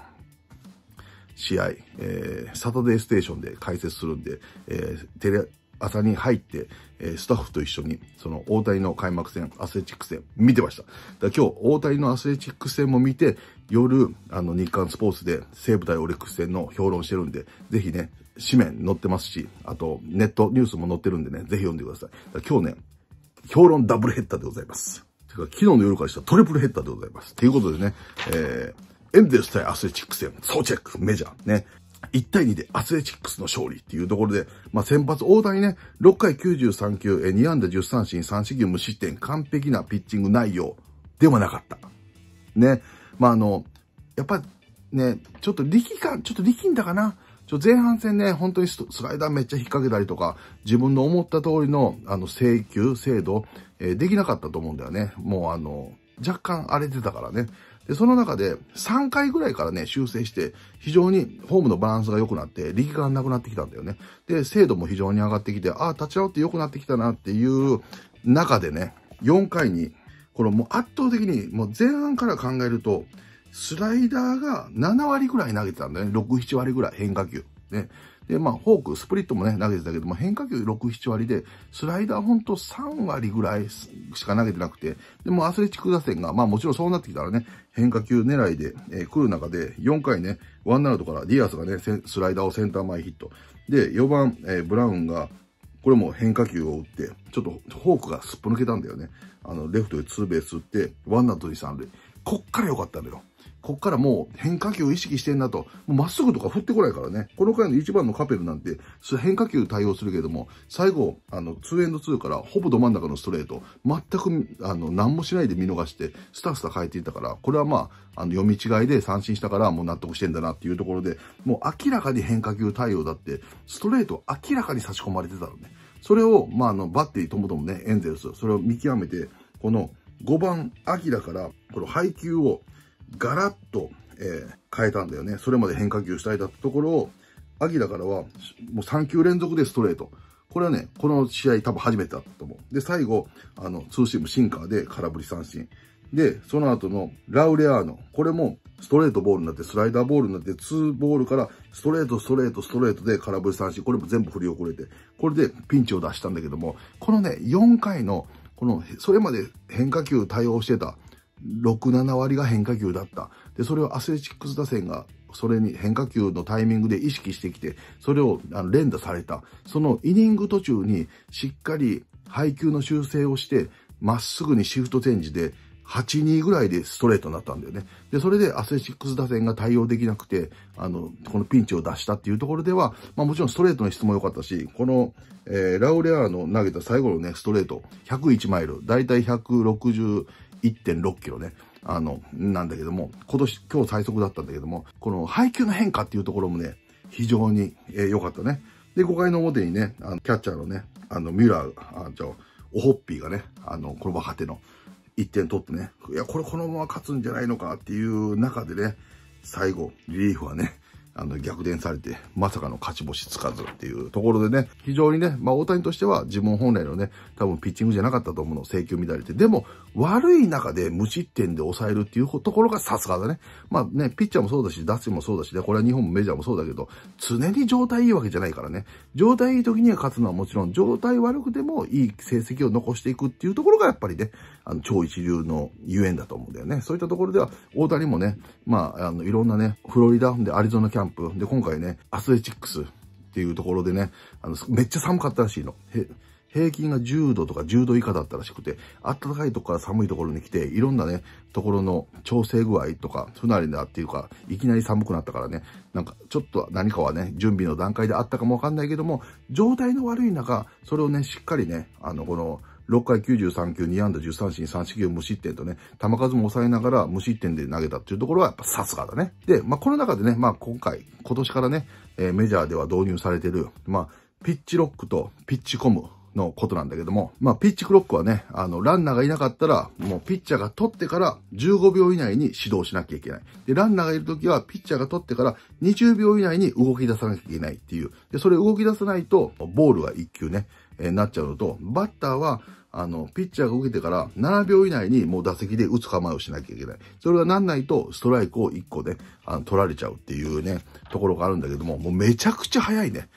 試合、えー、サタデーステーションで解説するんで、えー、テレ、朝に入って、えー、スタッフと一緒に、その大谷の開幕戦、アスレチック戦、見てました。だ今日、大谷のアスレチック戦も見て、夜、あの、日刊スポーツで、西武対オリックス戦の評論してるんで、ぜひね、紙面載ってますし、あと、ネットニュースも載ってるんでね、ぜひ読んでください。今日ね、評論ダブルヘッダーでございます。てか、昨日の夜からしたトリプルヘッダーでございます。ということでね、えー、エンゼルス対アスレチック戦、総チェック、メジャー、ね。1対2でアスレチックスの勝利っていうところで、まあ、先発大谷ね、6回93球、2安打10三振、3四球無失点、完璧なピッチング内容ではなかった。ね。まあ、あの、やっぱね、ちょっと力感、ちょっと力んだかな。ちょ前半戦ね、本当にスライダーめっちゃ引っ掛けたりとか、自分の思った通りの、あの、請求、制度、えー、できなかったと思うんだよね。もうあの、若干荒れてたからね。で、その中で3回ぐらいからね、修正して、非常にフォームのバランスが良くなって、力感なくなってきたんだよね。で、精度も非常に上がってきて、ああ、立ち直って良くなってきたなっていう中でね、4回に、このもう圧倒的に、もう前半から考えると、スライダーが7割ぐらい投げてたんだよね。6、7割ぐらい変化球。ね。で、まあ、フォーク、スプリットもね、投げてたけども、変化球6、7割で、スライダーほんと3割ぐらいしか投げてなくて、でもアスレチック打線が、まあもちろんそうなってきたらね、変化球狙いで、えー、来る中で、4回ね、ワンアウトからディアスがね、スライダーをセンター前ヒット。で、4番、えー、ブラウンが、これも変化球を打って、ちょっとフォークがすっぽ抜けたんだよね。あの、レフトでツーベース打って、ワンアウトに三塁。こっから良かったのよ。こっからもう変化球を意識してんなと、まっすぐとか振ってこないからね、この回の1番のカペルなんて変化球対応するけども、最後、あの、2エンド2からほぼど真ん中のストレート、全く、あの、何もしないで見逃して、スタスタ変えていったから、これはまあ、あの、読み違いで三振したからもう納得してんだなっていうところで、もう明らかに変化球対応だって、ストレート明らかに差し込まれてたのね。それを、まあ、あの、バッテリーともどもね、エンゼルス、それを見極めて、この5番、アキラから、この配球を、ガラッと、えー、変えたんだよね。それまで変化球たいだったところを、アギラからはもう3球連続でストレート。これはね、この試合多分初めてだったと思う。で、最後、あの、ツーシームシンカーで空振り三振。で、その後のラウレアーノ。これもストレートボールになって、スライダーボールになって、ツーボールからストレート、ストレート、ストレートで空振り三振。これも全部振り遅れて、これでピンチを出したんだけども、このね、4回の、この、それまで変化球対応してた、6、7割が変化球だった。で、それをアスレチックス打線が、それに変化球のタイミングで意識してきて、それを連打された。そのイニング途中にしっかり配球の修正をして、まっすぐにシフトチェンジで、8-2ぐらいでストレートになったんだよね。で、それでアスレチックス打線が対応できなくて、あの、このピンチを出したっていうところでは、まあもちろんストレートの質も良かったし、この、えー、ラウレアの投げた最後のね、ストレート、101マイル、だいたい160、1.6キロね。あの、なんだけども、今年、今日最速だったんだけども、この配球の変化っていうところもね、非常に良、えー、かったね。で、5回の表にね、あのキャッチャーのね、あの、ミュラー、あじゃオホッピーがね、あの、この若手の1点取ってね、いや、これこのまま勝つんじゃないのかっていう中でね、最後、リリーフはね、あの、逆転されて、まさかの勝ち星つかずっていうところでね、非常にね、まあ大谷としては自分本来のね、多分ピッチングじゃなかったと思うの、請求乱れて、でも、悪い中で無失点で抑えるっていうところがさすがだね。まあね、ピッチャーもそうだし、打ュもそうだしで、これは日本もメジャーもそうだけど、常に状態いいわけじゃないからね。状態いい時には勝つのはもちろん、状態悪くてもいい成績を残していくっていうところがやっぱりね、あの、超一流のゆえんだと思うんだよね。そういったところでは、大谷もね、まあ、あの、いろんなね、フロリダでアリゾナキャンプ、で、今回ね、アスレチックス、っていうところでね、あの、めっちゃ寒かったらしいの。へ平均が10度とか10度以下だったらしくて、暖かいとこから寒いところに来て、いろんなね、ところの調整具合とか、不慣れだっていうか、いきなり寒くなったからね、なんかちょっと何かはね、準備の段階であったかもわかんないけども、状態の悪い中、それをね、しっかりね、あの、この、6回93球、2安打、1 3三振、3四球無失点とね、球数も抑えながら無失点で投げたっていうところはやっぱさすがだね。で、まあこの中でね、まあ今回、今年からね、えー、メジャーでは導入されてる、まあ、ピッチロックとピッチコムのことなんだけども、まあ、ピッチクロックはね、あの、ランナーがいなかったら、もうピッチャーが取ってから15秒以内に指導しなきゃいけない。で、ランナーがいるときは、ピッチャーが取ってから20秒以内に動き出さなきゃいけないっていう。で、それ動き出さないと、ボールが1球ね、えー、なっちゃうのと、バッターは、あの、ピッチャーが受けてから7秒以内にもう打席で打つ構えをしなきゃいけない。それがなんないとストライクを1個ね、あの取られちゃうっていうね、ところがあるんだけども、もうめちゃくちゃ早いね。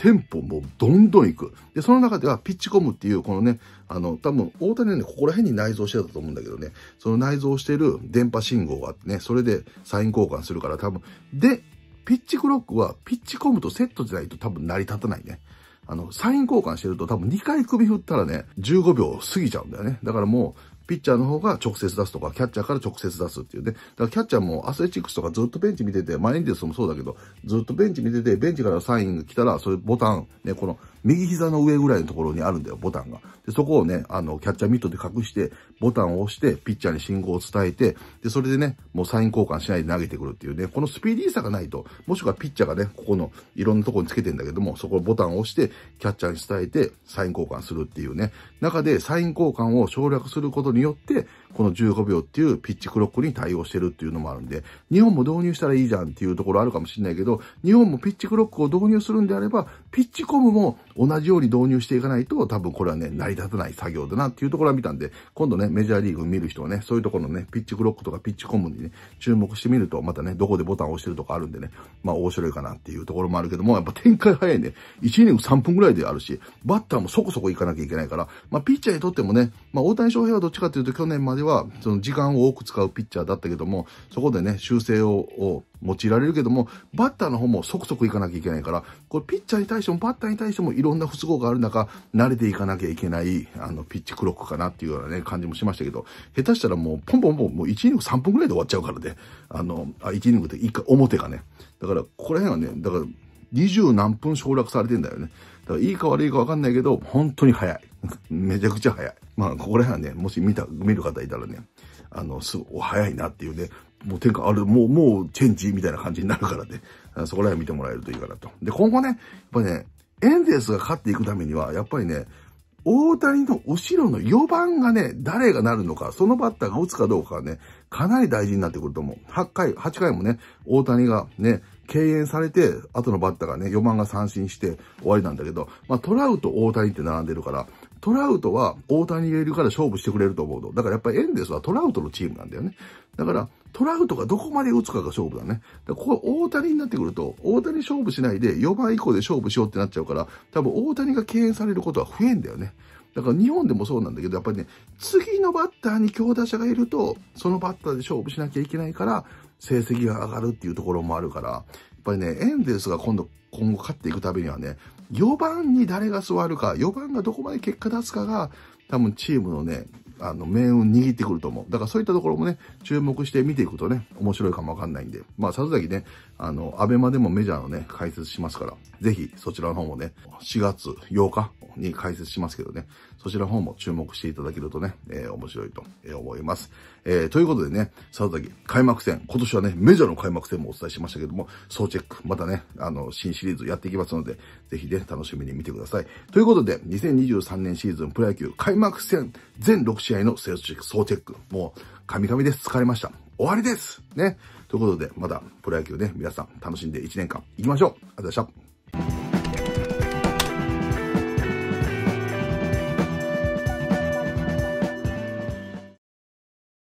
テンポもどんどんいく。で、その中ではピッチコムっていう、このね、あの、多分、大谷はね、ここら辺に内蔵してたと思うんだけどね、その内蔵してる電波信号があってね、それでサイン交換するから多分、で、ピッチクロックはピッチコムとセットじゃないと多分成り立たないね。あの、サイン交換してると多分2回首振ったらね、15秒過ぎちゃうんだよね。だからもう、ピッチャーの方が直接出すとか、キャッチャーから直接出すっていうね。だからキャッチャーもアスレチックスとかずっとベンチ見てて、マインデスもそうだけど、ずっとベンチ見てて、ベンチからサインが来たら、それボタン、ね、この右膝の上ぐらいのところにあるんだよ、ボタンが。で、そこをね、あの、キャッチャーミットで隠して、ボタンを押して、ピッチャーに信号を伝えて、で、それでね、もうサイン交換しないで投げてくるっていうね、このスピーディーさがないと、もしくはピッチャーがね、ここのいろんなところにつけてんだけども、そこをボタンを押して、キャッチャーに伝えて、サイン交換するっていうね、中でサイン交換を省略することによって、この15秒っていうピッチクロックに対応してるっていうのもあるんで、日本も導入したらいいじゃんっていうところあるかもしれないけど、日本もピッチクロックを導入するんであれば、ピッチコムも同じように導入していかないと、多分これはね、成り立たない作業だなっていうところは見たんで、今度ね、メジャーリーグ見る人はね、そういうところのね、ピッチクロックとかピッチコムにね、注目してみると、またね、どこでボタンを押してるとかあるんでね、まあ面白いかなっていうところもあるけども、やっぱ展開早いね。1イニング3分ぐらいであるし、バッターもそこそこ行かなきゃいけないから、まあピッチャーにとってもね、まあ大谷翔平はどっちかっていうと去年まででは、その時間を多く使うピッチャーだったけども、そこでね、修正を用いられるけども、バッターの方もそくそくいかなきゃいけないから、これピッチャーに対してもバッターに対してもいろんな不都合がある中、慣れていかなきゃいけない、あの、ピッチクロックかなっていうようなね、感じもしましたけど、下手したらもう、ポンポンポン、もう1イニング3分くらいで終わっちゃうからね。あの、あ、1イニングって1回表がね。だから、ここら辺はね、だから、二十何分省略されてんだよね。だからいいか悪いかわかんないけど、本当に早い。めちゃくちゃ早い。まあ、ここら辺はね、もし見た、見る方いたらね、あの、すぐ、早いなっていうね、もうてか、あれ、もう、もう、チェンジみたいな感じになるからね、そこら辺見てもらえるといいかなと。で、今後ね、やっぱね、エンゼルスが勝っていくためには、やっぱりね、大谷の後ろの4番がね、誰がなるのか、そのバッターが打つかどうかはね、かなり大事になってくると思う。8回、8回もね、大谷がね、敬遠されて、後のバッターがね、4番が三振して終わりなんだけど、まあトラウト、大谷って並んでるから、トラウトは大谷がいるから勝負してくれると思うと。だからやっぱりエンデスはトラウトのチームなんだよね。だから、トラウトがどこまで打つかが勝負だね。だここ大谷になってくると、大谷勝負しないで4番以降で勝負しようってなっちゃうから、多分大谷が敬遠されることは増えんだよね。だから日本でもそうなんだけど、やっぱりね、次のバッターに強打者がいると、そのバッターで勝負しなきゃいけないから、成績が上がるっていうところもあるから、やっぱりね、エンデスが今度、今後勝っていくためにはね、4番に誰が座るか、4番がどこまで結果出すかが、多分チームのね、あの、命運握ってくると思う。だからそういったところもね、注目して見ていくとね、面白いかもわかんないんで。まあ、里崎ね、あの、アベマでもメジャーのね、解説しますから、ぜひそちらの方もね、4月8日に解説しますけどね、そちらの方も注目していただけるとね、えー、面白いと思います。えー、ということでね、佐々木開幕戦、今年はね、メジャーの開幕戦もお伝えしましたけども、総チェック、またね、あの、新シリーズやっていきますので、ぜひね、楽しみに見てください。ということで、2023年シーズンプロ野球開幕戦全6試合の総チェック、総チェック。もう、神々です。疲れました。終わりですね。ということで、またプロ野球ね、皆さん楽しんで1年間行きましょう。ありがとうございました。